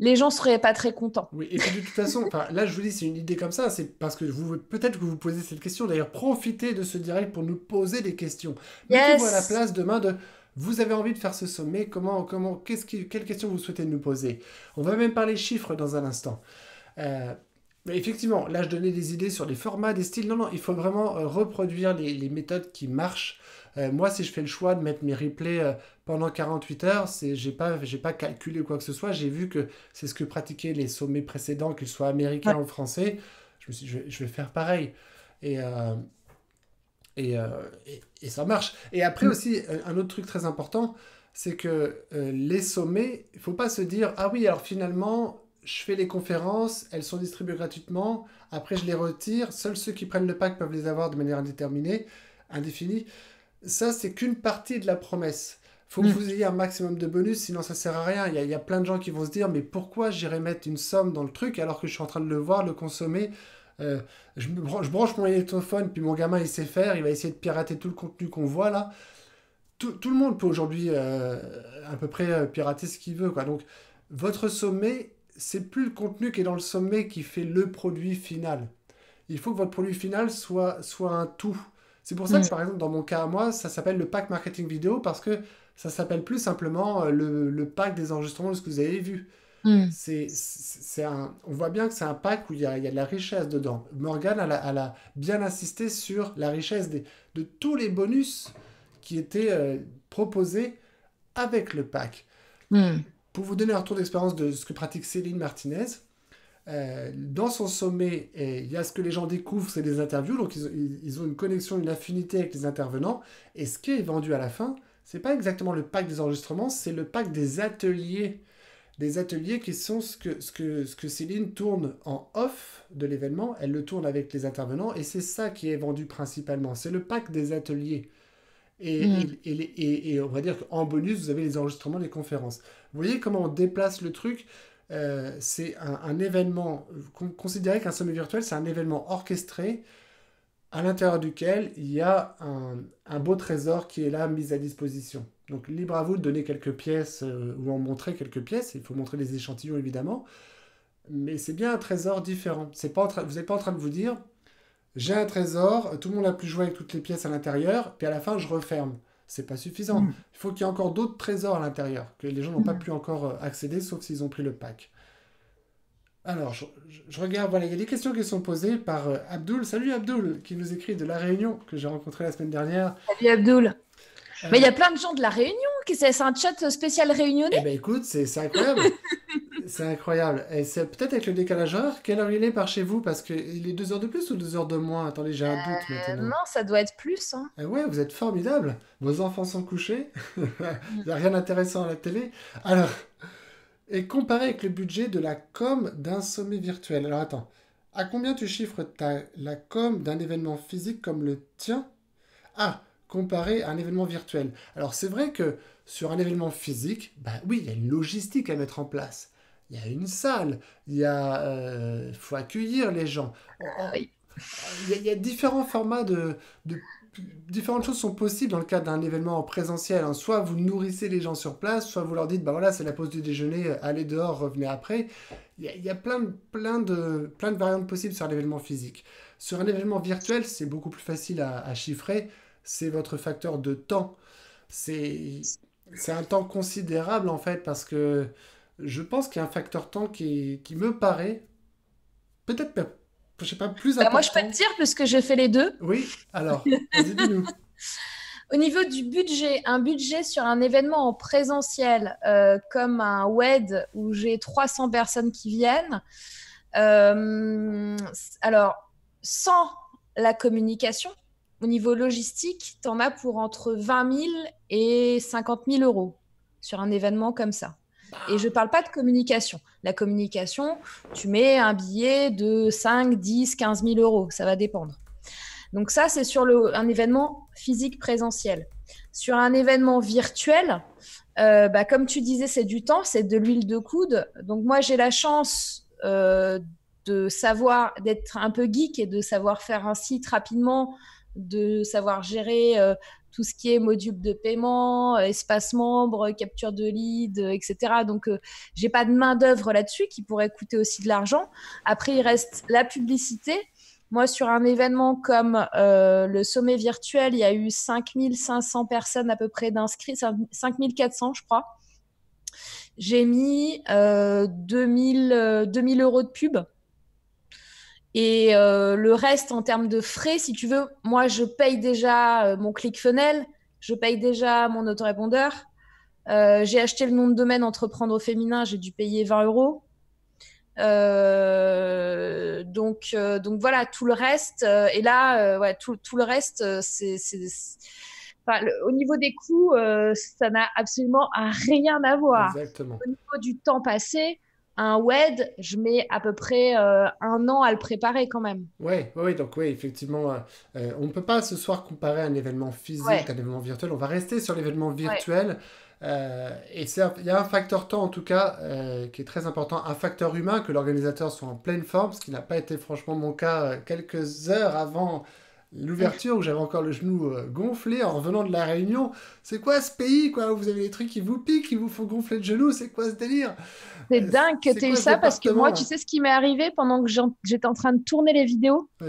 Les gens seraient pas très contents. Oui, et puis de toute façon, là, je vous dis, c'est une idée comme ça. C'est parce que vous peut-être que vous posez cette question. D'ailleurs, profitez de ce direct pour nous poser des questions. Mais yes. à la place demain de vous avez envie de faire ce sommet Comment, comment, ce quelles questions vous souhaitez nous poser On va même parler chiffres dans un instant. Euh, effectivement, là, je donnais des idées sur les formats, des styles. Non, non, il faut vraiment euh, reproduire les, méthodes qui marchent. Euh, moi, si je fais le choix de mettre mes replays pendant 48 heures, je n'ai pas, pas calculé quoi que ce soit. J'ai vu que c'est ce que pratiquaient les sommets précédents, qu'ils soient américains ou français. Je me suis, je, vais faire pareil. Et euh, et, ça marche. Et après aussi, euh, un autre truc très important, c'est que euh, les sommets, il faut pas se dire, ah oui, alors finalement, je fais les conférences, elles sont distribuées gratuitement, après je les retire, seuls ceux qui prennent le pack peuvent les avoir de manière indéterminée, indéfinie. Ça, c'est qu'une partie de la promesse. faut que mm. vous ayez un maximum de bonus, sinon ça sert à rien. Il y, y, a plein de gens qui vont se dire, mais pourquoi j'irai mettre une somme dans le truc alors que je suis en train de le voir, le consommer euh, je, branche, mon électrophone, puis mon gamin, il sait faire, il va essayer de pirater tout le contenu qu'on voit là. Tout, le monde peut aujourd'hui euh, à peu près euh, pirater ce qu'il veut. Quoi. Donc, votre sommet, c'est plus le contenu qui est dans le sommet qui fait le produit final. Il faut que votre produit final soit, soit un tout. C'est pour ça que, mm. par exemple, dans mon cas à moi, ça s'appelle le pack marketing vidéo parce que ça s'appelle plus simplement le, le, pack des enregistrements de ce que vous avez vu. Hmm. on voit bien que c'est un pack où il y, a, de la richesse dedans. Morgane, elle a, bien insisté sur la richesse de tous les bonus qui étaient euh, proposés avec le pack. Hmm. Pour vous donner un retour d'expérience de ce que pratique Céline Martinez, euh, dans son sommet, il y a ce que les gens découvrent, c'est des interviews, donc ils, ils, ont une connexion, une affinité avec les intervenants, et ce qui est vendu à la fin, c'est pas exactement le pack des enregistrements, c'est le pack des ateliers des ateliers qui sont ce que, ce que, ce que Céline tourne en off de l'événement, elle le tourne avec les intervenants, et c'est ça qui est vendu principalement, c'est le pack des ateliers. Et, mhm. et, et, on va dire qu'en bonus, vous avez les enregistrements des conférences. Vous voyez comment on déplace le truc euh, C'est un, un, événement, considérez qu'un sommet virtuel, c'est un événement orchestré à l'intérieur duquel il y a un, un beau trésor qui est là mis à disposition. Donc libre à vous de donner quelques pièces euh, ou en montrer quelques pièces. Il faut montrer les échantillons évidemment. Mais c'est bien un trésor différent. C'est Pas vous n'êtes pas en train de vous dire j'ai un trésor, tout le monde a plus joué avec toutes les pièces à l'intérieur, puis à la fin je referme. C'est pas suffisant. Mm. Il faut qu'il y ait encore d'autres trésors à l'intérieur que les gens n'ont pas mm. pu encore euh, accéder sauf s'ils ont pris le pack. Alors, je, regarde, voilà, il y a des questions qui sont posées par euh, Abdoul. Salut Abdoul, qui nous écrit de La Réunion, que j'ai rencontré la semaine dernière. Salut Abdoul. Euh, Mais il y a plein de gens de la Réunion c'est un chat spécial réunionnais. Eh ben écoute, c'est incroyable. <laughs> c'est incroyable. Et c'est peut-être avec le décalage horaire, quelle heure il est par chez vous Parce qu'il est deux heures de plus ou deux heures de moins Attendez, j'ai un euh, doute maintenant. Non, ça doit être plus. Hein. Ah ouais, vous êtes formidable. Vos enfants sont couchés. <laughs> Mm. il n'y a rien d'intéressant à la télé. Alors, et comparé avec le budget de la com d'un sommet virtuel. Alors attends, à combien tu chiffres ta, la com d'un événement physique comme le tien Ah comparé à un événement virtuel. Alors c'est vrai que sur un événement physique, bah oui, il y a une logistique à mettre en place. Il y a une salle, il euh, faut accueillir les gens. Oh, oh. Il y, a, différents formats de, différentes choses sont possibles dans le cadre d'un événement en présentiel. Hein. Soit vous nourrissez les gens sur place, soit vous leur dites, bah voilà, c'est la pause du déjeuner, euh, allez dehors, revenez après. Il y a, plein, de, plein, de, plein de variantes possibles sur l'événement physique. Sur un événement virtuel, c'est beaucoup plus facile à, à chiffrer c'est votre facteur de temps. C'est un temps considérable en fait parce que je pense qu'il y a un facteur temps qui, me paraît peut-être je sais pas plus important. Bah, moi je peux te dire parce que je fais les deux. Oui, alors nous <laughs> Au niveau du budget, un budget sur un événement en présentiel euh, comme un WED où j'ai 300 personnes qui viennent, euh, alors sans la communication, au niveau logistique, tu en as pour entre 20 000 et 50 000 euros sur un événement comme ça. Et je ne parle pas de communication. La communication, tu mets un billet de 5, 10, 15 000 euros, ça va dépendre. Donc ça, c'est sur le, un événement physique présentiel. Sur un événement virtuel, euh, bah, comme tu disais, c'est du temps, c'est de l'huile de coude. Donc moi, j'ai la chance euh, de savoir, d'être un peu geek et de savoir faire un site rapidement, de savoir gérer euh, tout ce qui est module de paiement, euh, espace membre, capture de lead, euh, etc. Donc, j'ai pas de main d'œuvre là-dessus qui pourrait coûter aussi de l'argent. Après, il reste la publicité. Moi, sur un événement comme le sommet virtuel, il y a eu 5500 personnes à peu près d'inscrits, 5400, je crois. J'ai mis 2000, 2000 euros de pub et euh, le reste en termes de frais, si tu veux, moi je paye déjà euh, mon click funnel, je paye déjà mon autorépondeur. Euh, j'ai acheté le nom de domaine entreprendre au féminin, j'ai dû payer 20 euros. Euh, donc, voilà, tout le reste. et là, tout, le reste, c'est. au niveau des coûts, ça n'a absolument rien à voir. Exactement. Au niveau du temps passé, un WED, je mets à peu près euh, un an à le préparer quand même. Oui, ouais, donc oui, effectivement, euh, euh, on ne peut pas ce soir comparer un événement physique à un événement virtuel. On va rester sur l'événement virtuel. et il y a un facteur temps en tout cas qui est très important, un facteur humain que l'organisateur soit en pleine forme, ce qui n'a pas été franchement mon cas quelques heures avant l'ouverture où j'avais encore le genou euh, gonflé en revenant de la Réunion. C'est quoi ce pays, quoi où Vous avez des trucs qui vous piquent, qui vous font gonfler le genou. C'est quoi ce délire C'est euh, dingue que tu aies eu ça parce que moi, tu sais ce qui m'est arrivé pendant que j'étais en train de tourner les vidéos <clears throat>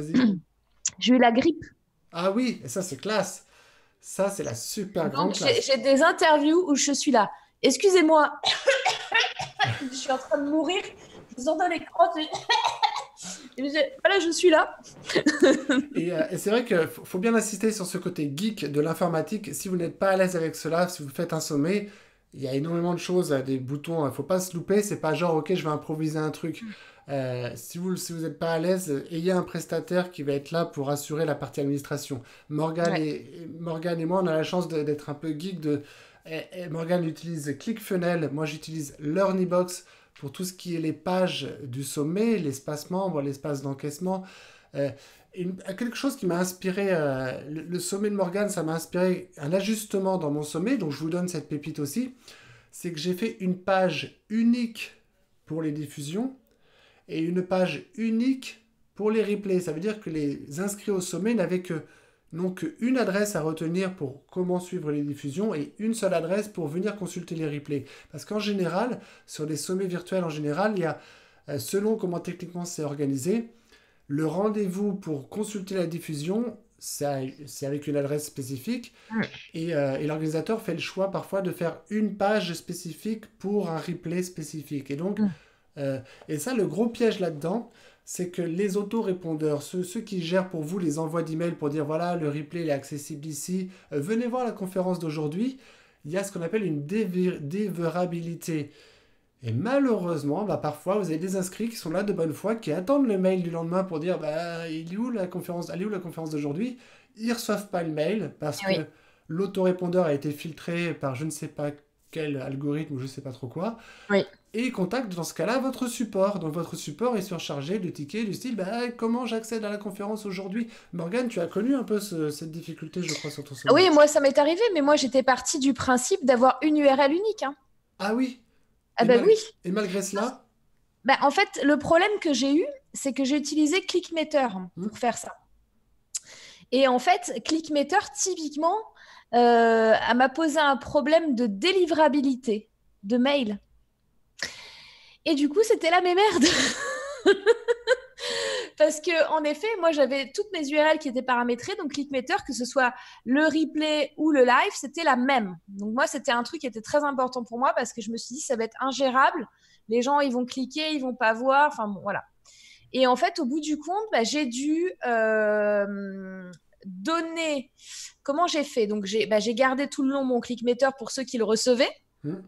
J'ai eu la grippe. Ah oui, et ça, c'est classe. Ça, c'est la super grande Donc, J'ai des interviews où je suis là. Excusez-moi, <coughs> je suis en train de mourir. Je vous entends les crottes. <coughs> Il me disait, voilà, je suis là. <laughs> Euh, et, c'est vrai qu'il faut bien insister sur ce côté geek de l'informatique. Si vous n'êtes pas à l'aise avec cela, si vous faites un sommet, il y a énormément de choses, euh, des boutons, il hein. faut pas se louper. C'est pas genre, ok, je vais improviser un truc. Mm. Euh, si vous si vous n'êtes pas à l'aise, ayez un prestataire qui va être là pour assurer la partie administration. Morgan et, Morgan et moi, on a la chance d'être un peu geek. De, eh, eh, Morgan utilise ClickFunnels, moi j'utilise LearnyBox pour tout ce qui est les pages du sommet, l'espacement, membre, l'espace d'encaissement. Euh, quelque chose qui m'a inspiré, euh, le, le, sommet de Morgane, ça m'a inspiré un ajustement dans mon sommet, donc je vous donne cette pépite aussi, c'est que j'ai fait une page unique pour les diffusions et une page unique pour les replays. Ça veut dire que les inscrits au sommet n'avaient que n'ont qu'une adresse à retenir pour comment suivre les diffusions et une seule adresse pour venir consulter les replays. Parce qu'en général, sur les sommets virtuels en général, il y a, euh, selon comment techniquement c'est organisé, le rendez-vous pour consulter la diffusion, c'est avec une adresse spécifique. Euh, et, l'organisateur fait le choix parfois de faire une page spécifique pour un replay spécifique. Et donc, euh, et ça, le gros piège là-dedans, c'est que les autorépondeurs, ceux, ceux qui gèrent pour vous les envois d'emails pour dire voilà, le replay est accessible ici, euh, venez voir la conférence d'aujourd'hui, il y a ce qu'on appelle une déverabilité. Et malheureusement, bah, parfois, vous avez des inscrits qui sont là de bonne foi, qui attendent le mail du lendemain pour dire bah, il est où la conférence, la conférence d'aujourd'hui Ils ne reçoivent pas le mail parce eh que l'autorépondeur a été filtré par je ne sais pas quel algorithme je sais pas trop quoi. Et ils dans ce cas-là votre support. Donc votre support est surchargé de tickets du style bah, comment j'accède à la conférence aujourd'hui Morgane, tu as connu un peu cette difficulté, je crois, sur ton site. Oui, moi ça m'est arrivé, mais moi j'étais partie du principe d'avoir une URL unique. Hein. Ah oui ah bah oui Et malgré cela bah, En fait, le problème que j'ai eu, c'est que j'ai utilisé Clickmeter mmh. pour faire ça. Et en fait, Clickmeter, typiquement, euh, elle m'a posé un problème de délivrabilité de mail. Et du coup, c'était là mes merdes. <laughs> Parce que, en effet, moi, j'avais toutes mes URL qui étaient paramétrées. Donc, Clickmeter, que ce soit le replay ou le live, c'était la même. Donc, moi, c'était un truc qui était très important pour moi parce que je me suis dit, ça va être ingérable. Les gens, ils vont cliquer, ils vont pas voir. Enfin, bon, voilà. Et en fait, au bout du compte, bah, j'ai dû euh, donné. Comment j'ai fait Donc, j'ai bah, gardé tout le long mon clickmeter pour ceux qui le recevaient. Hmm.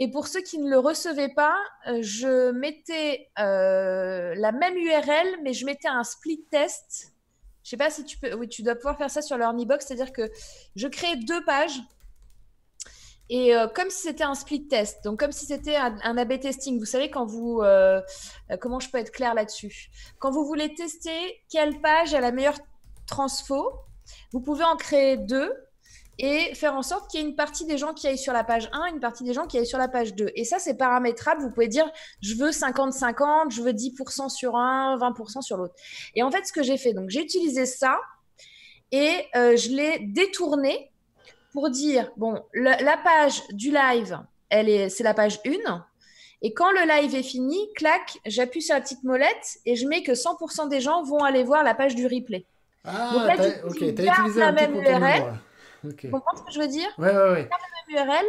Et pour ceux qui ne le recevaient pas, euh, je mettais euh, la même URL, mais je mettais un split test. Je sais pas si tu peux. Oui, tu dois pouvoir faire ça sur leur box c'est-à-dire que je crée deux pages. Et euh, comme si c'était un split test, donc comme si c'était un, un, testing. Vous savez quand vous, comment je peux être claire là-dessus Quand vous voulez tester quelle page a la meilleure transfo. Vous pouvez en créer deux et faire en sorte qu'il y ait une partie des gens qui aillent sur la page 1, une partie des gens qui aillent sur la page 2. Et ça, c'est paramétrable. Vous pouvez dire, je veux 50-50, je veux 10% sur un, 20% sur l'autre. Et en fait, ce que j'ai fait, donc j'ai utilisé ça et euh, je l'ai détourné pour dire, bon, la page du live, elle est, c'est la page 1. Et quand le live est fini, clac, j'appuie sur la petite molette et je mets que 100% des gens vont aller voir la page du replay. Ah, ok, tu as la même URL. Tu comprends ce que je veux dire Ouais, ouais, ouais. la même URL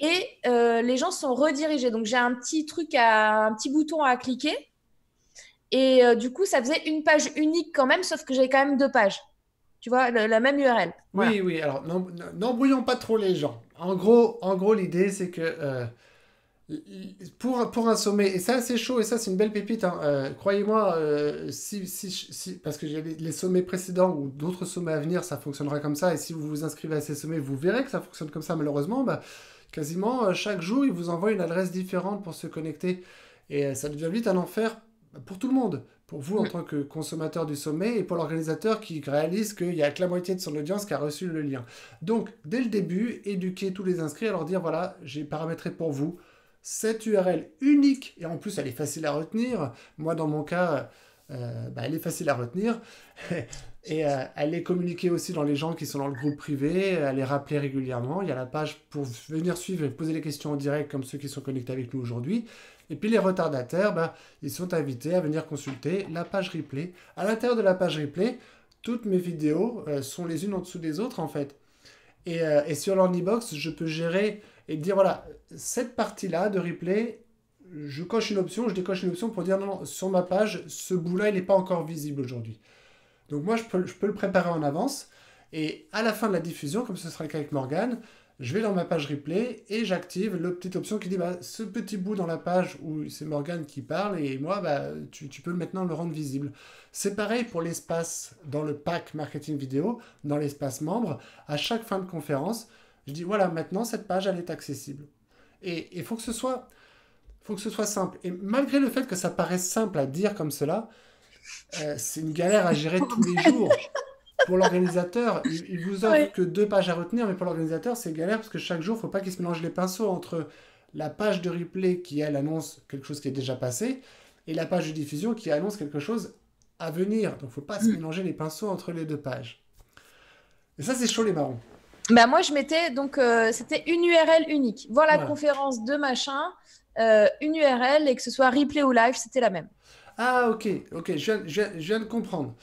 et euh, les gens sont redirigés. Donc j'ai un petit truc, à, un petit bouton à cliquer. Et euh, du coup, ça faisait une page unique quand même, sauf que j'avais quand même deux pages. Tu vois, la même URL. Oui, oui. Alors, n'embrouillons pas trop les gens. En gros, en gros l'idée, c'est que euh, pour, pour un sommet, et ça c'est chaud, et ça c'est une belle pépite, hein. euh, croyez-moi, euh, si, si, parce que les, sommets précédents ou d'autres sommets à venir, ça fonctionnera comme ça, et si vous vous inscrivez à ces sommets, vous verrez que ça fonctionne comme ça, malheureusement, bah, quasiment euh, chaque jour, ils vous envoient une adresse différente pour se connecter, et ça devient vite un enfer pour tout le monde, pour vous en tant que consommateur du sommet, et pour l'organisateur qui réalise qu'il n'y a que la moitié de son audience qui a reçu le lien. Donc, dès le début, éduquer tous les inscrits à leur dire, voilà, j'ai paramétré pour vous, cette URL unique, et en plus elle est facile à retenir, moi dans mon cas, euh, bah, elle est facile à retenir, <laughs> et euh, elle est communiquée aussi dans les gens qui sont dans le groupe privé, elle est rappelée régulièrement, il y a la page pour venir suivre et poser les questions en direct comme ceux qui sont connectés avec nous aujourd'hui, et puis les retardataires, bah, ils sont invités à venir consulter la page replay. À l'intérieur de la page replay, toutes mes vidéos euh, sont les unes en dessous des autres en fait. Et, et sur l'Handybox, je peux gérer et de dire voilà, cette partie-là de replay, je coche une option, je décoche une option pour dire non, sur ma page, ce bout-là, il n'est pas encore visible aujourd'hui. Donc moi, je peux, le préparer en avance. Et à la fin de la diffusion, comme ce sera le cas avec Morgane, je vais dans ma page replay et j'active la petite option qui dit bah, ce petit bout dans la page où c'est Morgane qui parle et moi, bah, tu, tu peux maintenant le rendre visible. C'est pareil pour l'espace dans le pack marketing vidéo, dans l'espace membre. À chaque fin de conférence, je dis voilà, maintenant cette page elle est accessible. Et il faut que ce soit simple. Et malgré le fait que ça paraisse simple à dire comme cela, euh, c'est une galère à gérer tous les jours. Pour l'organisateur, il, vous a que deux pages à retenir, mais pour l'organisateur, c'est galère parce que chaque jour, il faut pas qu'il se mélange les pinceaux entre la page de replay qui, elle, annonce quelque chose qui est déjà passé et la page de diffusion qui annonce quelque chose à venir. Donc, il faut pas se mm. mélanger les pinceaux entre les deux pages. Et ça, c'est chaud les marrons. Bah, moi, je mettais donc, euh, c'était une URL unique. Voir la conférence de machin, euh, une URL, et que ce soit replay ou live, c'était la même. Ah, ok, ok, je, je viens de comprendre.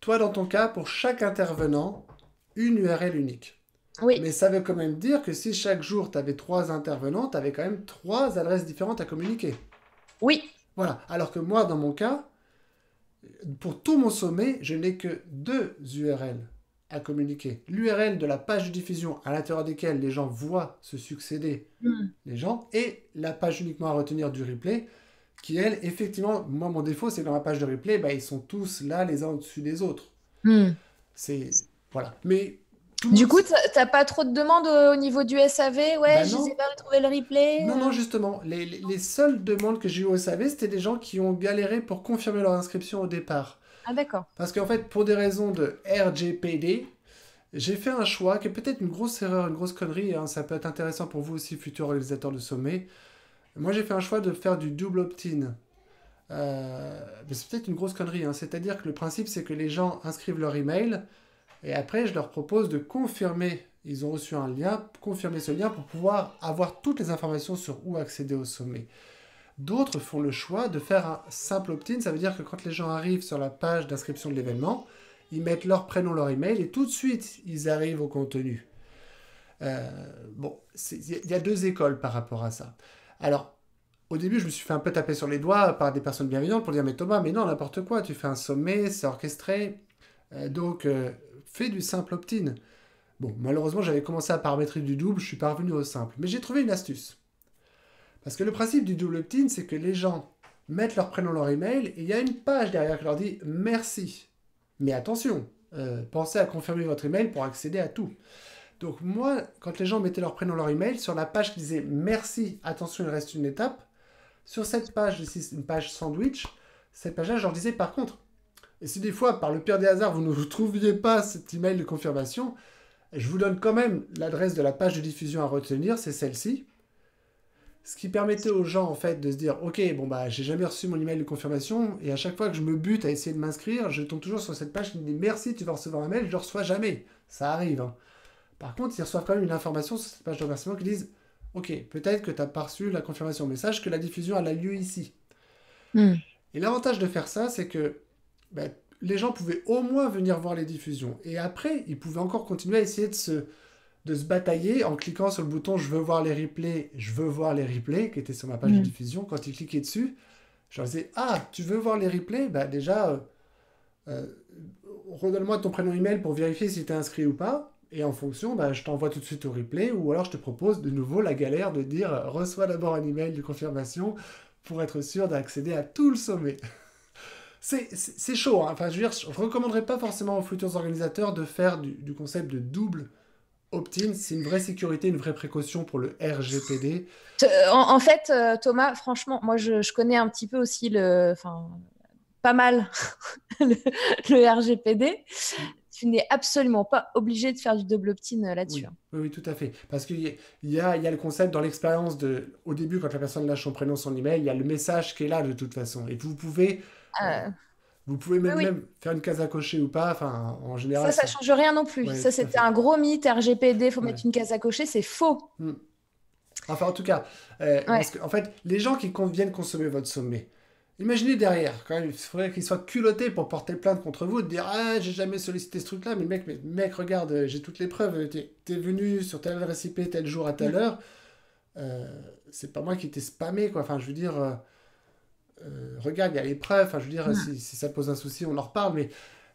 Toi, dans ton cas, pour chaque intervenant, une URL unique. Oui. Mais ça veut quand même dire que si chaque jour, tu avais trois intervenants, tu avais quand même trois adresses différentes à communiquer. Oui. Voilà. Alors que moi, dans mon cas, pour tout mon sommet, je n'ai que deux URL à communiquer. L'URL de la page de diffusion à l'intérieur desquelles les gens voient se succéder mm. les gens et la page uniquement à retenir du replay qui, elle, effectivement, moi, mon défaut, c'est que dans ma page de replay, bah, ils sont tous là les uns au-dessus des autres. Mm. C'est... Voilà. Mais du coup, t'as pas trop de demandes euh, au niveau du SAV Ouais, j'ai bah je pas retrouver le replay. Euh. Non, non, justement, les, les, seules demandes que j'ai eu au SAV, c'était des gens qui ont galéré pour confirmer leur inscription au départ. Ah d'accord. Parce qu'en fait, pour des raisons de RGPD, j'ai fait un choix qui est peut-être une grosse erreur, une grosse connerie. Hein. ça peut être intéressant pour vous aussi, futurs réalisateurs de sommet. Moi, j'ai fait un choix de faire du double opt-in. Euh, mais c'est peut-être une grosse connerie. Hein. C'est-à-dire que le principe, c'est que les gens inscrivent leur email et après, je leur propose de confirmer. Ils ont reçu un lien, confirmer ce lien pour pouvoir avoir toutes les informations sur où accéder au sommet. D'autres font le choix de faire un simple opt-in, ça veut dire que quand les gens arrivent sur la page d'inscription de l'événement, ils mettent leur prénom, leur email et tout de suite ils arrivent au contenu. Euh, bon, il y a deux écoles par rapport à ça. Alors, au début, je me suis fait un peu taper sur les doigts par des personnes bienveillantes pour dire Mais Thomas, mais non, n'importe quoi, tu fais un sommet, c'est orchestré, euh, donc euh, fais du simple opt-in. Bon, malheureusement, j'avais commencé à paramétrer du double, je suis parvenu au simple. Mais j'ai trouvé une astuce. Parce que le principe du double opt-in, c'est que les gens mettent leur prénom, leur email, et il y a une page derrière qui leur dit merci. Mais attention, euh, pensez à confirmer votre email pour accéder à tout. Donc moi, quand les gens mettaient leur prénom, leur email, sur la page qui disait merci, attention, il reste une étape, sur cette page, ici, une page sandwich, cette page-là, je leur disais par contre, et si des fois, par le pire des hasards, vous ne trouviez pas cet email de confirmation, je vous donne quand même l'adresse de la page de diffusion à retenir, c'est celle-ci. Ce qui permettait aux gens, en fait, de se dire Ok, bon, bah, j'ai jamais reçu mon email de confirmation, et à chaque fois que je me bute à essayer de m'inscrire, je tombe toujours sur cette page qui me dit Merci, tu vas recevoir un mail, je le reçois jamais. Ça arrive. Hein. Par contre, ils reçoivent quand même une information sur cette page de remerciement qui disent Ok, peut-être que tu n'as pas reçu la confirmation, mais sache que la diffusion, a lieu ici. Hmm. Et l'avantage de faire ça, c'est que bah, les gens pouvaient au moins venir voir les diffusions. Et après, ils pouvaient encore continuer à essayer de se, de se batailler en cliquant sur le bouton je veux voir les replays, je veux voir les replays, qui était sur ma page de mm. diffusion. Quand ils cliquaient dessus, je leur disais Ah, tu veux voir les replays Bah déjà, euh, euh, redonne-moi ton prénom email pour vérifier si tu es inscrit ou pas. Et en fonction, bah, je t'envoie tout de suite au replay ou alors je te propose de nouveau la galère de dire reçois d'abord un email de confirmation pour être sûr d'accéder à tout le sommet. <laughs> C'est chaud, hein. enfin je ne recommanderais pas forcément aux futurs organisateurs de faire du concept de double opt c'est une vraie sécurité, une vraie précaution pour le RGPD. Euh, en, fait, euh, Thomas, franchement, moi, je, connais un petit peu aussi le, enfin, pas mal <laughs> le, RGPD. Tu n'es absolument pas obligé de faire du double opt-in euh, là-dessus. Hein. Oui, tout à fait. Parce qu'il y, y, a, le concept dans l'expérience de, au début, quand la personne lâche son prénom, son email, il y a le message qui est là de toute façon. Et vous pouvez. Vous pouvez même, faire une case à cocher ou pas. Enfin, en général. Ça, ça, change rien non plus. ça, c'était un gros mythe RGPD. Faut mettre une case à cocher. C'est faux. Hmm. Enfin, en tout cas, euh, en fait, les gens qui viennent consommer votre sommet, imaginez derrière, quand il faudrait qu'ils soient culottés pour porter plainte contre vous, de dire Ah, j'ai jamais sollicité ce truc-là, mais mec, mais, mec, regarde, j'ai toutes les preuves, t'es es venu sur tel récipient, tel jour à telle hmm. heure. Euh, c'est pas moi qui t'ai spammé, quoi. Enfin, je veux dire. Euh, euh, regarde, il y a les preuves. je veux dire, si, ça pose un souci, on en reparle. Mais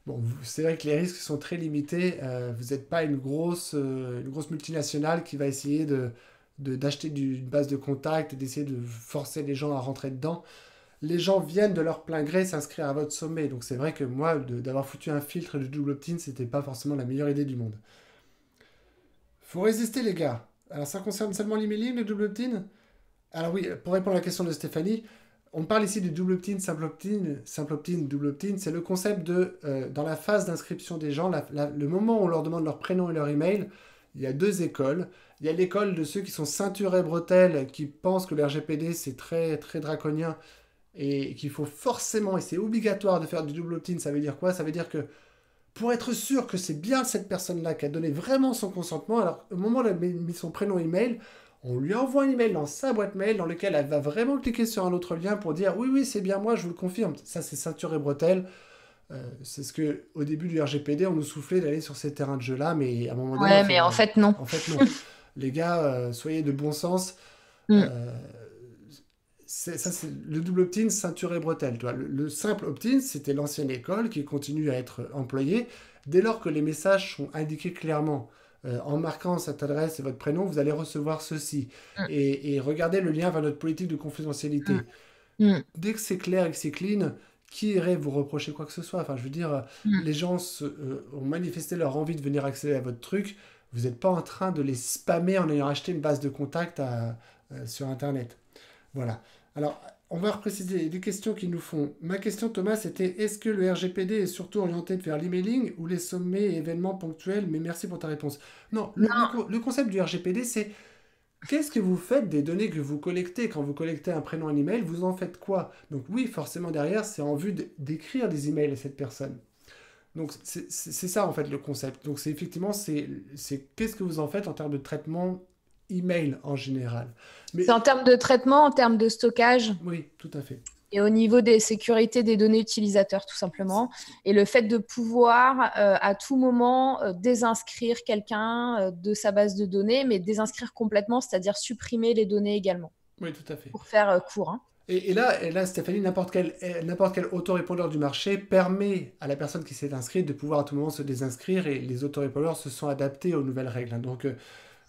bon, c'est vrai que les risques sont très limités. Euh, vous n'êtes pas une grosse, euh, une grosse multinationale qui va essayer de d'acheter une base de contact et d'essayer de forcer les gens à rentrer dedans. Les gens viennent de leur plein gré s'inscrire à votre sommet. Donc c'est vrai que moi, d'avoir foutu un filtre du double opt-in, c'était pas forcément la meilleure idée du monde. Faut résister les gars. Alors ça concerne seulement l'e-mailing le double opt-in Alors oui, pour répondre à la question de Stéphanie, on parle ici du double opt-in, simple opt-in, simple opt-in, double opt-in. C'est le concept de, euh, dans la phase d'inscription des gens, le moment où on leur demande leur prénom et leur email, il y a deux écoles. Il y a l'école de ceux qui sont ceinturés bretelles, qui pensent que le RGPD c'est très très draconien et qu'il faut forcément, et c'est obligatoire de faire du double opt-in. Ça veut dire quoi Ça veut dire que pour être sûr que c'est bien cette personne-là qui a donné vraiment son consentement, alors au moment où elle a mis son prénom email, on lui envoie un email dans sa boîte mail dans lequel elle va vraiment cliquer sur un autre lien pour dire oui oui c'est bien moi je vous le confirme ça c'est ceinture et bretelles euh, c'est ce que au début du RGPD on nous soufflait d'aller sur ces terrains de jeu là mais à un moment donné ouais mais en fait non en fait non <laughs> les gars euh, soyez de bon sens mm. euh, ça, c'est le double opt-in, ceinture et bretelles. le, simple opt-in, c'était l'ancienne école qui continue à être employée dès lors que les messages sont indiqués clairement. Euh, en marquant cette adresse et votre prénom, vous allez recevoir ceci. Mm. Et, regardez le lien vers notre politique de confidentialité. Mm. Mm. Dès que c'est clair et que c'est clean, qui irait vous reprocher quoi que ce soit Enfin, je veux dire, les gens euh, ont manifesté leur envie de venir accéder à votre truc. Vous n'êtes pas en train de les spammer en ayant acheté une base de contact euh, sur Internet. Voilà. Alors, on va repréciser les questions qui nous font. Ma question, Thomas, c'était est-ce que le RGPD est surtout orienté vers l'emailing ou les sommets et événements ponctuels Mais merci pour ta réponse. Non, le, concept du RGPD, c'est qu'est-ce que vous faites des données que vous collectez Quand vous collectez un prénom, un email, vous en faites quoi Donc, oui, forcément, derrière, c'est en vue d'écrire des emails à cette personne. Donc, c'est ça, en fait, le concept. Donc, c'est effectivement, c'est qu'est-ce que vous en faites en termes de traitement email en général. Mais... C'est en termes de traitement, en termes de stockage Oui, tout à fait. Et au niveau des sécurités des données utilisateurs, tout simplement. Et le fait de pouvoir euh, à tout moment euh, désinscrire quelqu'un euh, de sa base de données, mais désinscrire complètement, c'est-à-dire supprimer les données également. Oui, tout à fait. Pour faire court. Hein. Et, là, et là, Stéphanie, n'importe quel, eh, n'importe quel autorépondeur du marché permet à la personne qui s'est inscrite de pouvoir à tout moment se désinscrire et les autorépondeurs se sont adaptés aux nouvelles règles. Hein. Donc,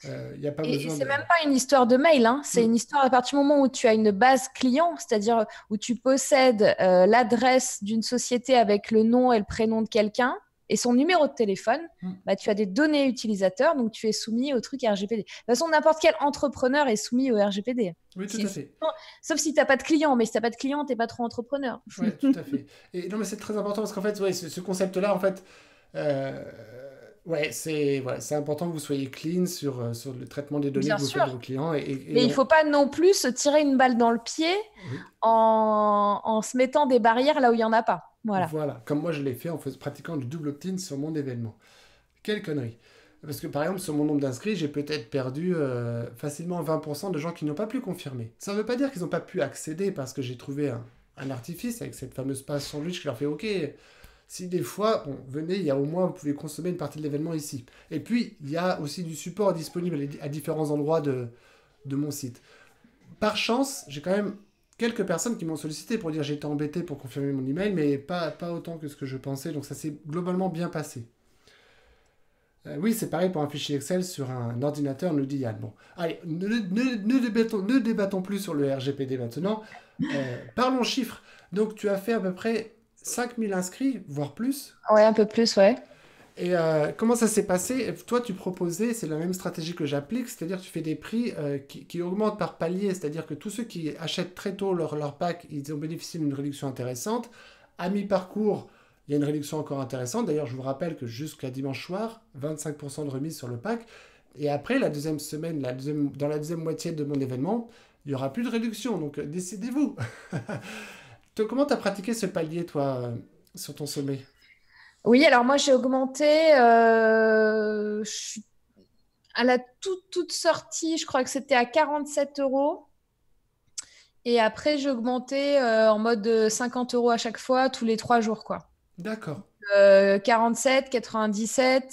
euh, a pas et, et c'est même pas une histoire de mail, hein. c'est une mm. histoire à partir du moment où tu as une base client, c'est-à-dire où tu possèdes euh, l'adresse d'une société avec le nom et le prénom de quelqu'un et son numéro de téléphone, mm. bah, tu as des données utilisateurs, donc tu es soumis au truc RGPD. De toute façon, n'importe quel entrepreneur est soumis au RGPD. Oui, tout à fait. Sauf si tu n'as pas de client, mais si tu n'as pas de client, tu n'es pas trop entrepreneur. Oui, tout à <laughs> fait. Et, non, mais c'est très important parce qu'en fait, ouais, ce, concept-là, en fait, euh, Ouais, c'est ouais, important que vous soyez clean sur, euh, sur le traitement des données que vous faites vos clients. Et, Mais il ne faut pas non plus se tirer une balle dans le pied en, en, se mettant des barrières là où il n'y en a pas. Voilà. voilà, comme moi je l'ai fait en pratiquant du double opt-in sur mon événement. Quelle connerie Parce que par exemple, sur mon nombre d'inscrits, j'ai peut-être perdu euh, facilement 20% de gens qui n'ont pas pu confirmer. Ça ne veut pas dire qu'ils n'ont pas pu accéder parce que j'ai trouvé un, un, artifice avec cette fameuse passe sandwich qui leur fait OK si des fois, venez, il y a au moins, vous pouvez consommer une partie de l'événement ici. Et puis, il y a aussi du support disponible à différents endroits de, de mon site. Par chance, j'ai quand même quelques personnes qui m'ont sollicité pour dire j'étais embêté pour confirmer mon email, mais pas, pas autant que ce que je pensais, donc ça s'est globalement bien passé. Euh, oui, c'est pareil pour un fichier Excel sur un ordinateur, nous dit Yann. Bon, allez, ne, débattons, ne débattons, plus sur le RGPD maintenant. Euh, parlons chiffres. Donc, tu as fait à peu près 5000 inscrits, voire plus. Oui, un peu plus, ouais. Et euh, comment ça s'est passé Toi, tu proposais, c'est la même stratégie que j'applique, c'est-à-dire tu fais des prix euh, qui, augmentent par palier, c'est-à-dire que tous ceux qui achètent très tôt leur, leur pack, ils ont bénéficié d'une réduction intéressante. À mi-parcours, il y a une réduction encore intéressante. D'ailleurs, je vous rappelle que jusqu'à dimanche soir, 25% de remise sur le pack. Et après, la deuxième semaine, la dans la deuxième moitié de mon événement, il n'y aura plus de réduction. Donc, euh, décidez-vous. <laughs> Comment tu as pratiqué ce palier, toi, euh, sur ton sommet Oui, alors moi, j'ai augmenté. Euh, à la toute, toute sortie, je crois que c'était à 47 euros. Et après, j'ai augmenté euh, en mode 50 euros à chaque fois, tous les trois jours, quoi. D'accord. 47, 97,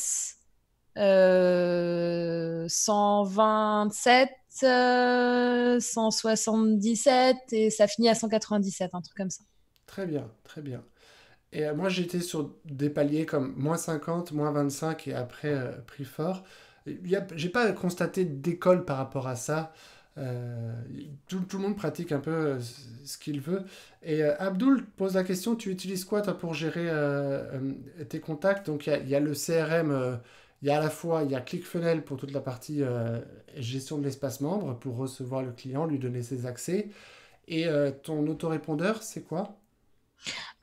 127, 177 et ça finit à 197, un truc comme ça. Très bien, très bien. Et euh, moi, j'étais sur des paliers comme moins 50, moins 25 et après euh, prix fort. J'ai pas constaté d'école par rapport à ça. Euh, tout, le monde pratique un peu ce qu'il veut. Et Abdul pose la question, tu utilises quoi toi, pour gérer tes contacts Donc il y, a le CRM il y a à la fois il y a ClickFunnel pour toute la partie euh, gestion de l'espace membre pour recevoir le client, lui donner ses accès. Et ton euh, ton autorépondeur, c'est quoi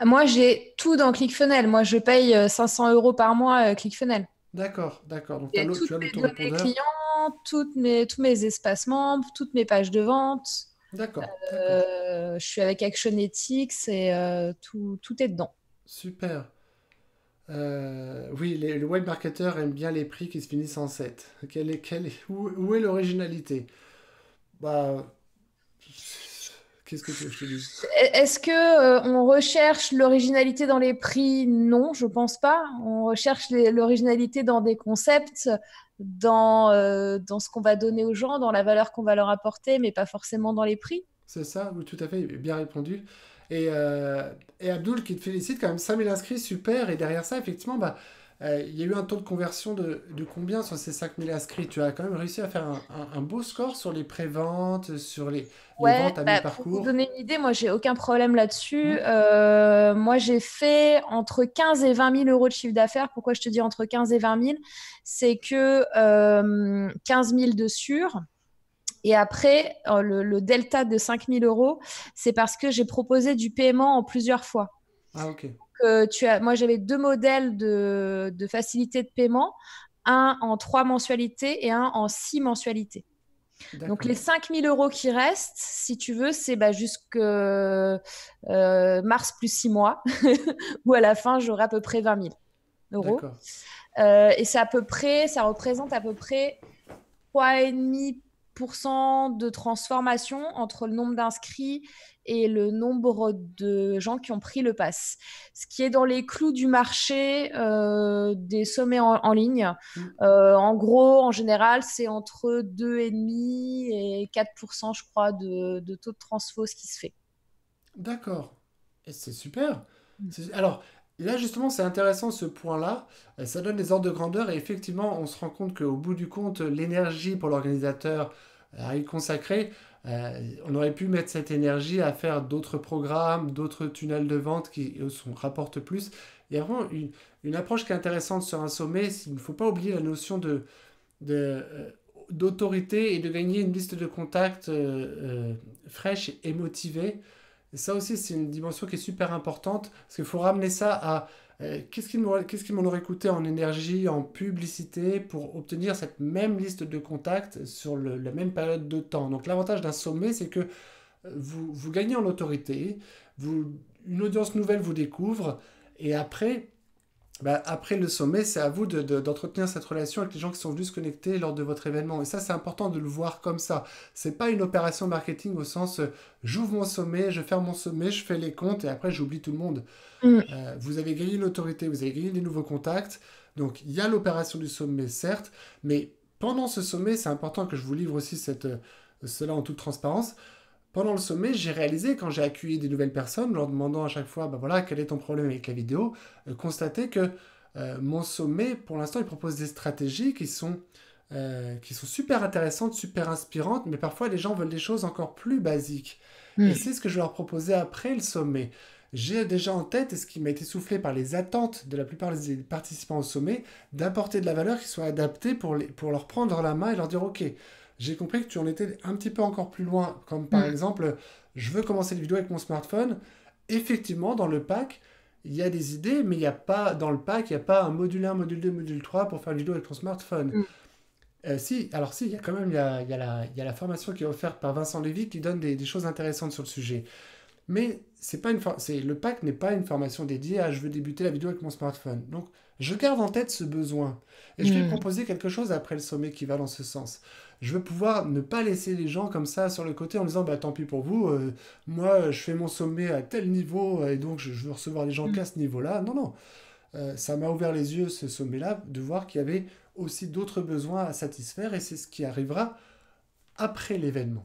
Moi, j'ai tout dans ClickFunnel. Moi, je paye 500 euh, euros par mois ClickFunnel. D'accord, d'accord. Donc, as toutes tu as l'autorépondeur. clients, toutes mes, tous mes espaces membres, toutes mes pages de vente. D'accord. je suis avec Action Ethics et tout, tout est dedans. Super. Euh, oui, les, le web aime bien les prix qui se finissent en 7. Quelle est, où, est l'originalité Bah. Qu'est-ce que je te Est-ce que euh, on recherche l'originalité dans les prix Non, je ne pense pas. On recherche l'originalité dans des concepts, dans, euh, dans ce qu'on va donner aux gens, dans la valeur qu'on va leur apporter, mais pas forcément dans les prix. C'est ça, oui, tout à fait, bien répondu. Et, euh, et Abdul qui te félicite quand même, 5000 inscrits, super. Et derrière ça, effectivement, bah, euh, il y a eu un taux de conversion de, combien sur ces 5000 inscrits Tu as quand même réussi à faire un, beau score sur les préventes, sur les, ventes à bah, mi-parcours. Pour vous donner une idée, moi, j'ai aucun problème là-dessus. Mmh. Euh, moi, j'ai fait entre 15 et 20 000 euros de chiffre d'affaires. Pourquoi je te dis entre 15 et 20 000 C'est que 15 000 de sûr. Et après, euh, le, delta de 5000 euros, c'est parce que j'ai proposé du paiement en plusieurs fois. Ah, ok. Euh, tu as, moi, j'avais deux modèles de, facilité de paiement, un en trois mensualités et un en six mensualités. Donc les 5000 euros qui restent, si tu veux, c'est bah, jusque euh, mars plus six mois, <laughs> où à la fin, j'aurai à peu près 20 000 euros. Euh, et c'est à peu près, ça représente à peu près 3,5 de transformation entre le nombre d'inscrits et le nombre de gens qui ont pris le pass. Ce qui est dans les clous du marché euh, des sommets en, ligne. Mmh. Euh, en gros, en général, c'est entre 2,5 et 4 je crois, de, taux de transfo, ce qui se fait. D'accord. Et c'est super. Mmh. Alors, là, justement, c'est intéressant ce point-là. Euh, ça donne des ordres de grandeur et effectivement, on se rend compte qu'au bout du compte, l'énergie pour l'organisateur à euh, y consacrer, euh, on aurait pu mettre cette énergie à faire d'autres programmes, d'autres tunnels de vente qui rapportent plus. Il y a vraiment une, approche qui est intéressante sur un sommet. Il ne faut pas oublier la notion d'autorité et de gagner une liste de contacts fraîche et motivée ça aussi, c'est une dimension qui est super importante, parce qu'il faut ramener ça à euh, qu'est-ce qui m'en aurait coûté en énergie, en publicité, pour obtenir cette même liste de contacts sur la même période de temps. Donc l'avantage d'un sommet, c'est que euh, vous, gagnez en autorité, une audience nouvelle vous découvre, et après, bah, après le sommet, c'est à vous d'entretenir cette relation avec les gens qui sont venus se connecter lors de votre événement. Et ça, c'est important de le voir comme ça. C'est pas une opération marketing au sens euh, j'ouvre mon sommet, je ferme mon sommet, je fais les comptes et après j'oublie tout le monde. Mm. Euh, vous avez gagné l'autorité, vous avez gagné des nouveaux contacts. Donc il y a l'opération du sommet, certes, mais pendant ce sommet, c'est important que je vous livre aussi cette, euh, cela en toute transparence pendant le sommet, j'ai réalisé, quand j'ai accueilli des nouvelles personnes, leur demandant à chaque fois, ben voilà, quel est ton problème avec la vidéo, euh, constater que euh, mon sommet, pour l'instant, il propose des stratégies qui sont, euh, qui sont super intéressantes, super inspirantes, mais parfois les gens veulent des choses encore plus basiques. Et hmm. c'est ce que je vais leur proposer après le sommet. J'ai déjà en tête, et ce qui m'a été soufflé par les attentes de la plupart des participants au sommet, d'apporter de la valeur qui soit adaptée pour, les, pour leur prendre la main et leur dire, OK, j'ai compris que tu en étais un petit peu encore plus loin. Comme par mm. exemple, je veux commencer une vidéo avec mon smartphone. Effectivement, dans le pack, il y a des idées, mais il y a pas, dans le pack, il n'y a pas un module 1, module 2, module 3 pour faire une vidéo avec ton smartphone. Mm. Euh, si, alors si, il y a quand même a, la, formation qui est offerte par Vincent Lévy qui donne des, des choses intéressantes sur le sujet. Mais c'est pas une c'est le pack n'est pas une formation dédiée à je veux débuter la vidéo avec mon smartphone. Donc je garde en tête ce besoin. Et je vais hmm. proposer quelque chose après le sommet qui va dans ce sens. Je veux pouvoir ne pas laisser les gens comme ça sur le côté en disant bah tant pis pour vous, euh, moi je fais mon sommet à tel niveau et donc je, veux recevoir les gens hmm. qu'à ce niveau-là. Non, non. Euh, ça m'a ouvert les yeux ce sommet-là de voir qu'il y avait aussi d'autres besoins à satisfaire et c'est ce qui arrivera après l'événement.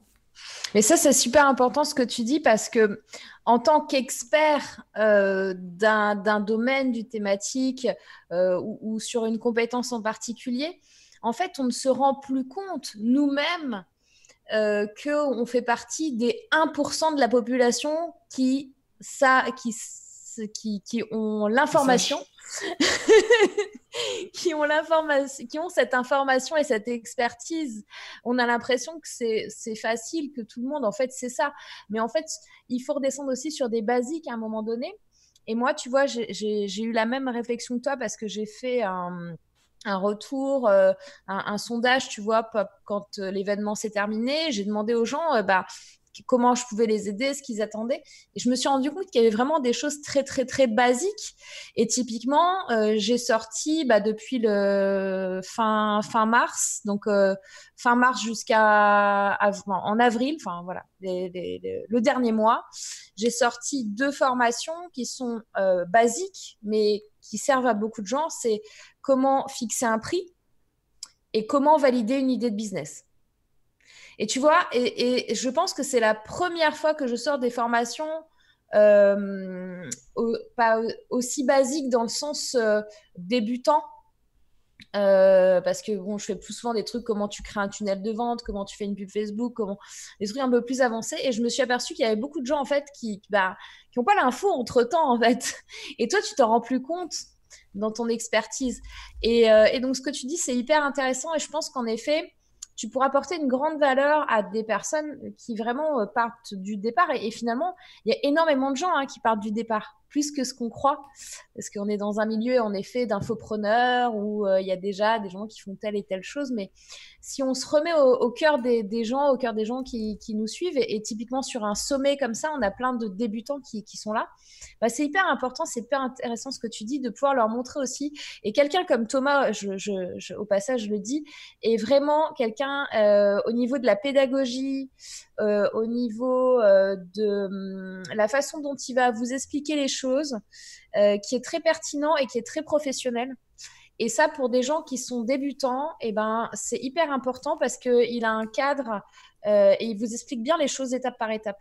Mais ça, c'est super important ce que tu dis parce que en tant qu'expert euh, d'un domaine, d'une thématique euh, ou, sur une compétence en particulier, en fait, on ne se rend plus compte nous-mêmes euh, qu'on fait partie des 1% de la population qui, ça, qui qui, ont l'information. <laughs> qui ont l'information, qui ont cette information et cette expertise. On a l'impression que c'est facile, que tout le monde, en fait, c'est ça. Mais en fait, il faut redescendre aussi sur des basiques à un moment donné. Et moi, tu vois, j'ai eu la même réflexion que toi parce que j'ai fait un, retour, euh, un, sondage, tu vois, quand euh, l'événement s'est terminé. J'ai demandé aux gens, euh, bah, comment je pouvais les aider, ce qu'ils attendaient. Et je me suis rendu compte qu'il y avait vraiment des choses très, très, très basiques. Et typiquement, euh, j'ai sorti bah, depuis le fin, fin mars, donc euh, fin mars jusqu'à en avril, enfin voilà, le dernier mois, j'ai sorti deux formations qui sont euh, basiques, mais qui servent à beaucoup de gens. C'est comment fixer un prix et comment valider une idée de business. Et tu vois, et, je pense que c'est la première fois que je sors des formations euh, pas aussi basiques dans le sens euh, débutant. Euh, parce que bon, je fais plus souvent des trucs comment tu crées un tunnel de vente, comment tu fais une pub Facebook, comment des trucs un peu plus avancés. Et je me suis aperçue qu'il y avait beaucoup de gens en fait qui bah, qui n'ont pas l'info entre temps en fait. <laughs> Et toi, tu t'en rends plus compte dans ton expertise. Et, euh, et, donc ce que tu dis, c'est hyper intéressant. Et je pense qu'en effet, tu pourras apporter une grande valeur à des personnes qui vraiment euh, partent du départ. Et, finalement, il y a énormément de gens hein, qui partent du départ plus que ce qu'on croit. Parce qu'on est dans un milieu, en effet, d'infopreneurs où euh, il y a déjà des gens qui font telle et telle chose. Mais si on se remet au, cœur des, gens, au cœur des gens qui, nous suivent, et, typiquement sur un sommet comme ça, on a plein de débutants qui, qui sont là, bah, c'est hyper important, c'est hyper intéressant ce que tu dis, de pouvoir leur montrer aussi. Et quelqu'un comme Thomas, je, au passage, je le dis, est vraiment quelqu'un euh, au niveau de la pédagogie, euh, au niveau de hum, la façon dont il va vous expliquer les choses chose euh, qui est très pertinent et qui est très professionnel. Et ça, pour des gens qui sont débutants, et eh ben, c'est hyper important parce qu'il a un cadre euh, et il vous explique bien les choses étape par étape.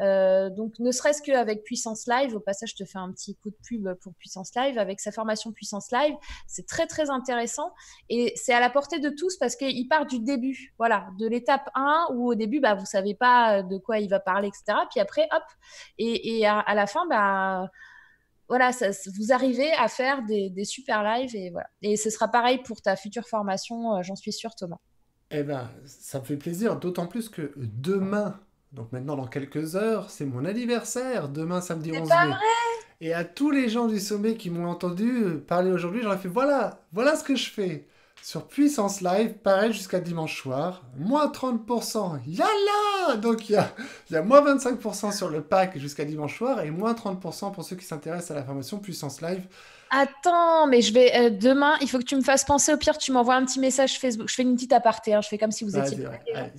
Euh, donc, ne serait-ce qu'avec Puissance Live, au passage, je te fais un petit coup de pub pour Puissance Live, avec sa formation Puissance Live, c'est très, très intéressant et c'est à la portée de tous parce qu'il part du début, voilà, de l'étape 1 où au début, bah, vous savez pas de quoi il va parler, etc. Puis après, hop, et, à, la fin, bah, voilà, vous arrivez à faire des, super lives et voilà. Et ce sera pareil pour ta future formation, euh, j'en suis sûre, Thomas. Eh ben, ça me fait plaisir, d'autant plus que demain, donc maintenant, dans quelques heures, c'est mon anniversaire, demain samedi 11 pas Vrai et à tous les gens du sommet qui m'ont entendu parler aujourd'hui, j'aurais fait voilà, voilà ce que je fais. Sur Puissance Live, pareil jusqu'à dimanche soir, moins 30%, yalla Donc il y a, moins 25% sur le pack jusqu'à dimanche soir et moins 30% pour ceux qui s'intéressent à la formation Puissance Live attends, mais je vais euh, demain, il faut que tu me fasses penser. Au pire, tu m'envoies un petit message Facebook. Je fais une petite aparté, hein. je fais comme si vous étiez. là.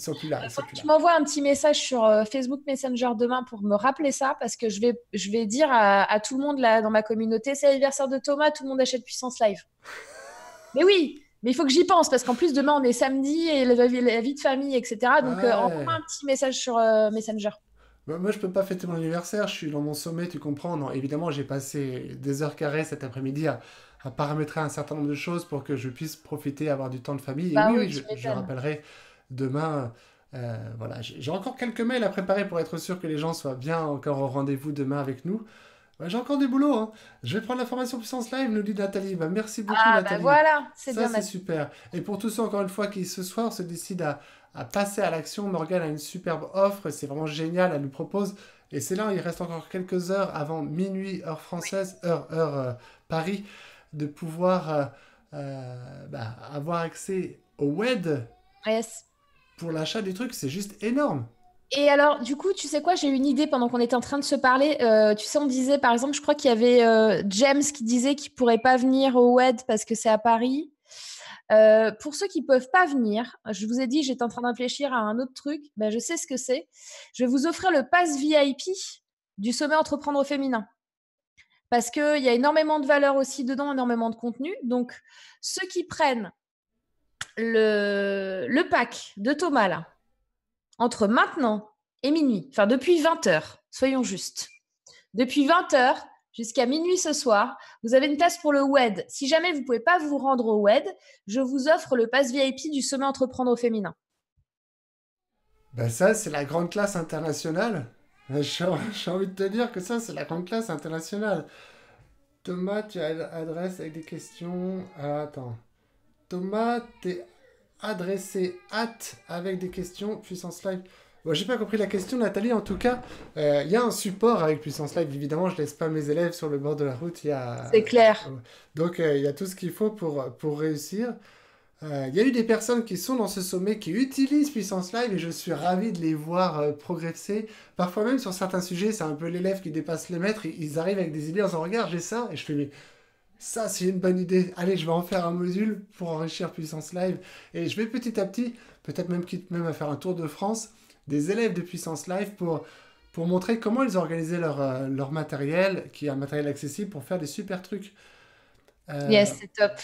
tu m'envoies un petit message sur euh, Facebook Messenger demain pour me rappeler ça, parce que je vais, je vais dire à, tout le monde là, dans ma communauté c'est l'anniversaire de Thomas, tout le monde achète Puissance Live. <laughs> mais oui, mais il faut que j'y pense parce qu'en plus demain on est samedi et la, vie de famille, etc. Donc euh, ah envoie un petit message sur Messenger. Bah, moi, je peux pas fêter mon anniversaire, je suis dans mon sommet, tu comprends. Non, évidemment, j'ai passé des heures carrées cet après-midi à, paramétrer un certain nombre de choses pour que je puisse profiter, avoir du temps de famille. Et bah oui, je, rappellerai demain. Euh, voilà, j'ai encore quelques mails à préparer pour être sûr que les gens soient bien encore au rendez-vous demain avec nous. Bah, j'ai encore du boulot. Hein. Je vais prendre la formation Puissance Live, nous dit Nathalie. merci beaucoup, ah, Nathalie. voilà, c'est Ça, c'est super. Et pour tous ceux, encore une fois, qui ce soir se décident à à passer à l'action. Morgan a une superbe offre, c'est vraiment génial, elle nous propose. Et c'est là, il reste encore quelques heures avant minuit, heure française, heure, heure euh, Paris, de pouvoir euh, euh, bah, avoir accès au WED pour l'achat du truc, C'est juste énorme. Et alors, du coup, tu sais quoi, j'ai eu une idée pendant qu'on était en train de se parler. tu sais, on disait, par exemple, je crois qu'il y avait James qui disait qu'il pourrait pas venir au WED parce que c'est à Paris. Euh, pour ceux qui ne peuvent pas venir, je vous ai dit, j'étais en train d'infléchir à un autre truc. Ben, je sais ce que c'est. Je vais vous offrir le pass VIP du sommet entreprendre féminin. Parce qu'il y a énormément de valeur aussi dedans, énormément de contenu. Donc, ceux qui prennent le, le pack de Thomas, là, entre maintenant et minuit, enfin depuis 20h, soyons justes, depuis 20 heures, jusqu'à minuit ce soir. Vous avez une classe pour le WED. Si jamais vous ne pouvez pas vous rendre au WED, je vous offre le pass VIP du sommet entreprendre au féminin. Ben ça, c'est la grande classe internationale. Ben, <laughs> j'ai envie de te dire que ça, c'est la grande classe internationale. Thomas, tu adresses avec des questions. Ah, attends. Thomas, es adressé at avec des questions, puissance live. Bon, j'ai pas compris la question, Nathalie. En tout cas, euh, il y a un support avec Puissance Live. Évidemment, je laisse pas mes élèves sur le bord de la route. Y a... C'est clair. Euh, donc, euh, il y a tout ce qu'il faut pour, pour réussir. Il y a eu des personnes qui sont dans ce sommet qui utilisent Puissance Live et je suis ravi de les voir progresser. Parfois même sur certains sujets, c'est un peu l'élève qui dépasse le maître. Ils arrivent avec des idées en disant regarde j'ai ça et je fais mais ça c'est une bonne idée. Allez je vais en faire un module pour enrichir Puissance Live et je vais petit à petit peut-être même quitte même à faire un tour de France des élèves de Puissance Live pour, pour montrer comment ils organisaient leur, euh, leur matériel, qui est un matériel accessible pour faire des super trucs. Euh, yes, c'est top.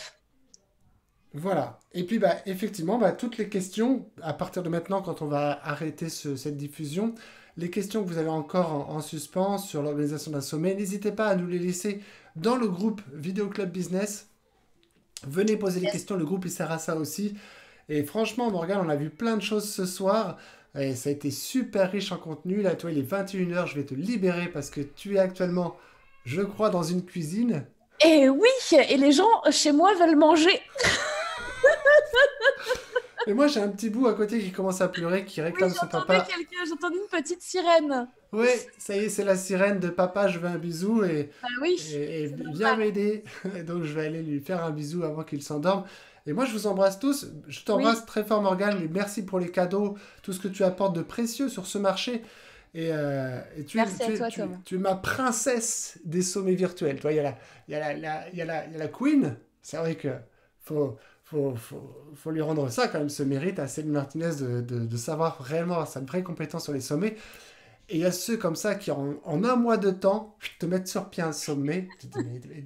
Voilà. Et puis, bah, effectivement, bah, toutes les questions, à partir de maintenant, quand on va arrêter ce, cette diffusion, les questions que vous avez encore en, suspens sur l'organisation d'un sommet, n'hésitez pas à nous les laisser dans le groupe Vidéo Club Business. Venez poser les questions, le groupe il sert à ça aussi. Et franchement, Morgane, on a vu plein de choses ce soir ça a été super riche en contenu. Là, toi, il est 21h, je vais te libérer parce que tu es actuellement, je crois, dans une cuisine. Et eh oui, et les gens chez moi veulent manger. <laughs> Et moi, j'ai un petit bout à côté qui commence à pleurer, qui réclame son papa. J'entendais une petite sirène. Oui, ça y est, c'est la sirène de papa, je veux un bisou et, bah bien <laughs> et m'aider. Donc, je vais aller lui faire un bisou avant qu'il s'endorme. Et moi, je vous embrasse tous. Je t'embrasse très fort, Morgane. Et merci pour les cadeaux, tout ce que tu apportes de précieux sur ce marché. Et, euh, tu, merci tu, toi, tu, es ma princesse des sommets virtuels. Toi, il y, a la, la, y, la, la queen. C'est vrai que faut, faut, faut, lui rendre ça quand même, ce mérite à Céline Martinez de, de, de savoir réellement sa vraie compétence sur les sommets. Et il y a ceux comme ça qui, en, en, un mois de temps, te mettent sur pied un sommet.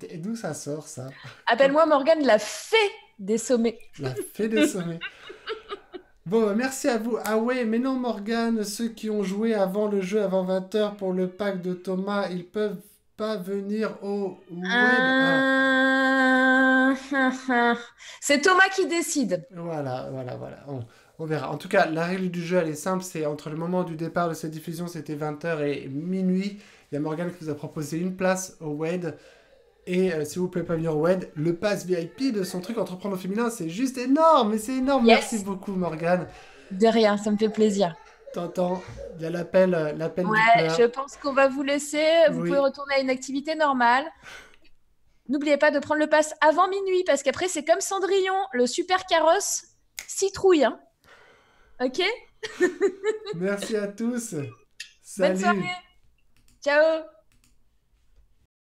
et d'où ça sort, ça Appelle-moi ah ben, Morgane la fée des sommets. La fait des sommets. Bon, bah, merci à vous. Ah ouais, mais non, Morgane, ceux qui ont joué avant le jeu, avant 20h pour le pack de Thomas, ils peuvent pas venir au web. Ah. <laughs> C'est Thomas qui décide. Voilà, voilà, voilà. On, on, verra. En tout cas, la règle du jeu, elle est simple. C'est entre le moment du départ de cette diffusion, c'était 20h et minuit. Il y a Morgane qui vous a proposé une place au WED. Et euh, s'il vous plaît, pas venir au web, le pass VIP de son truc entreprendre au féminin, c'est juste énorme, mais c'est énorme. Merci beaucoup, Morgane. De rien, ça me fait plaisir. T'entends, il y a l'appel, euh, l'appel ouais, Je pense qu'on va vous laisser. Vous pouvez retourner à une activité normale. N'oubliez pas de prendre le pass avant minuit parce qu'après c'est comme Cendrillon, le super carrosse citrouille. Hein. Ok. <laughs> Merci à tous. Salut. Bonne soirée. Ciao.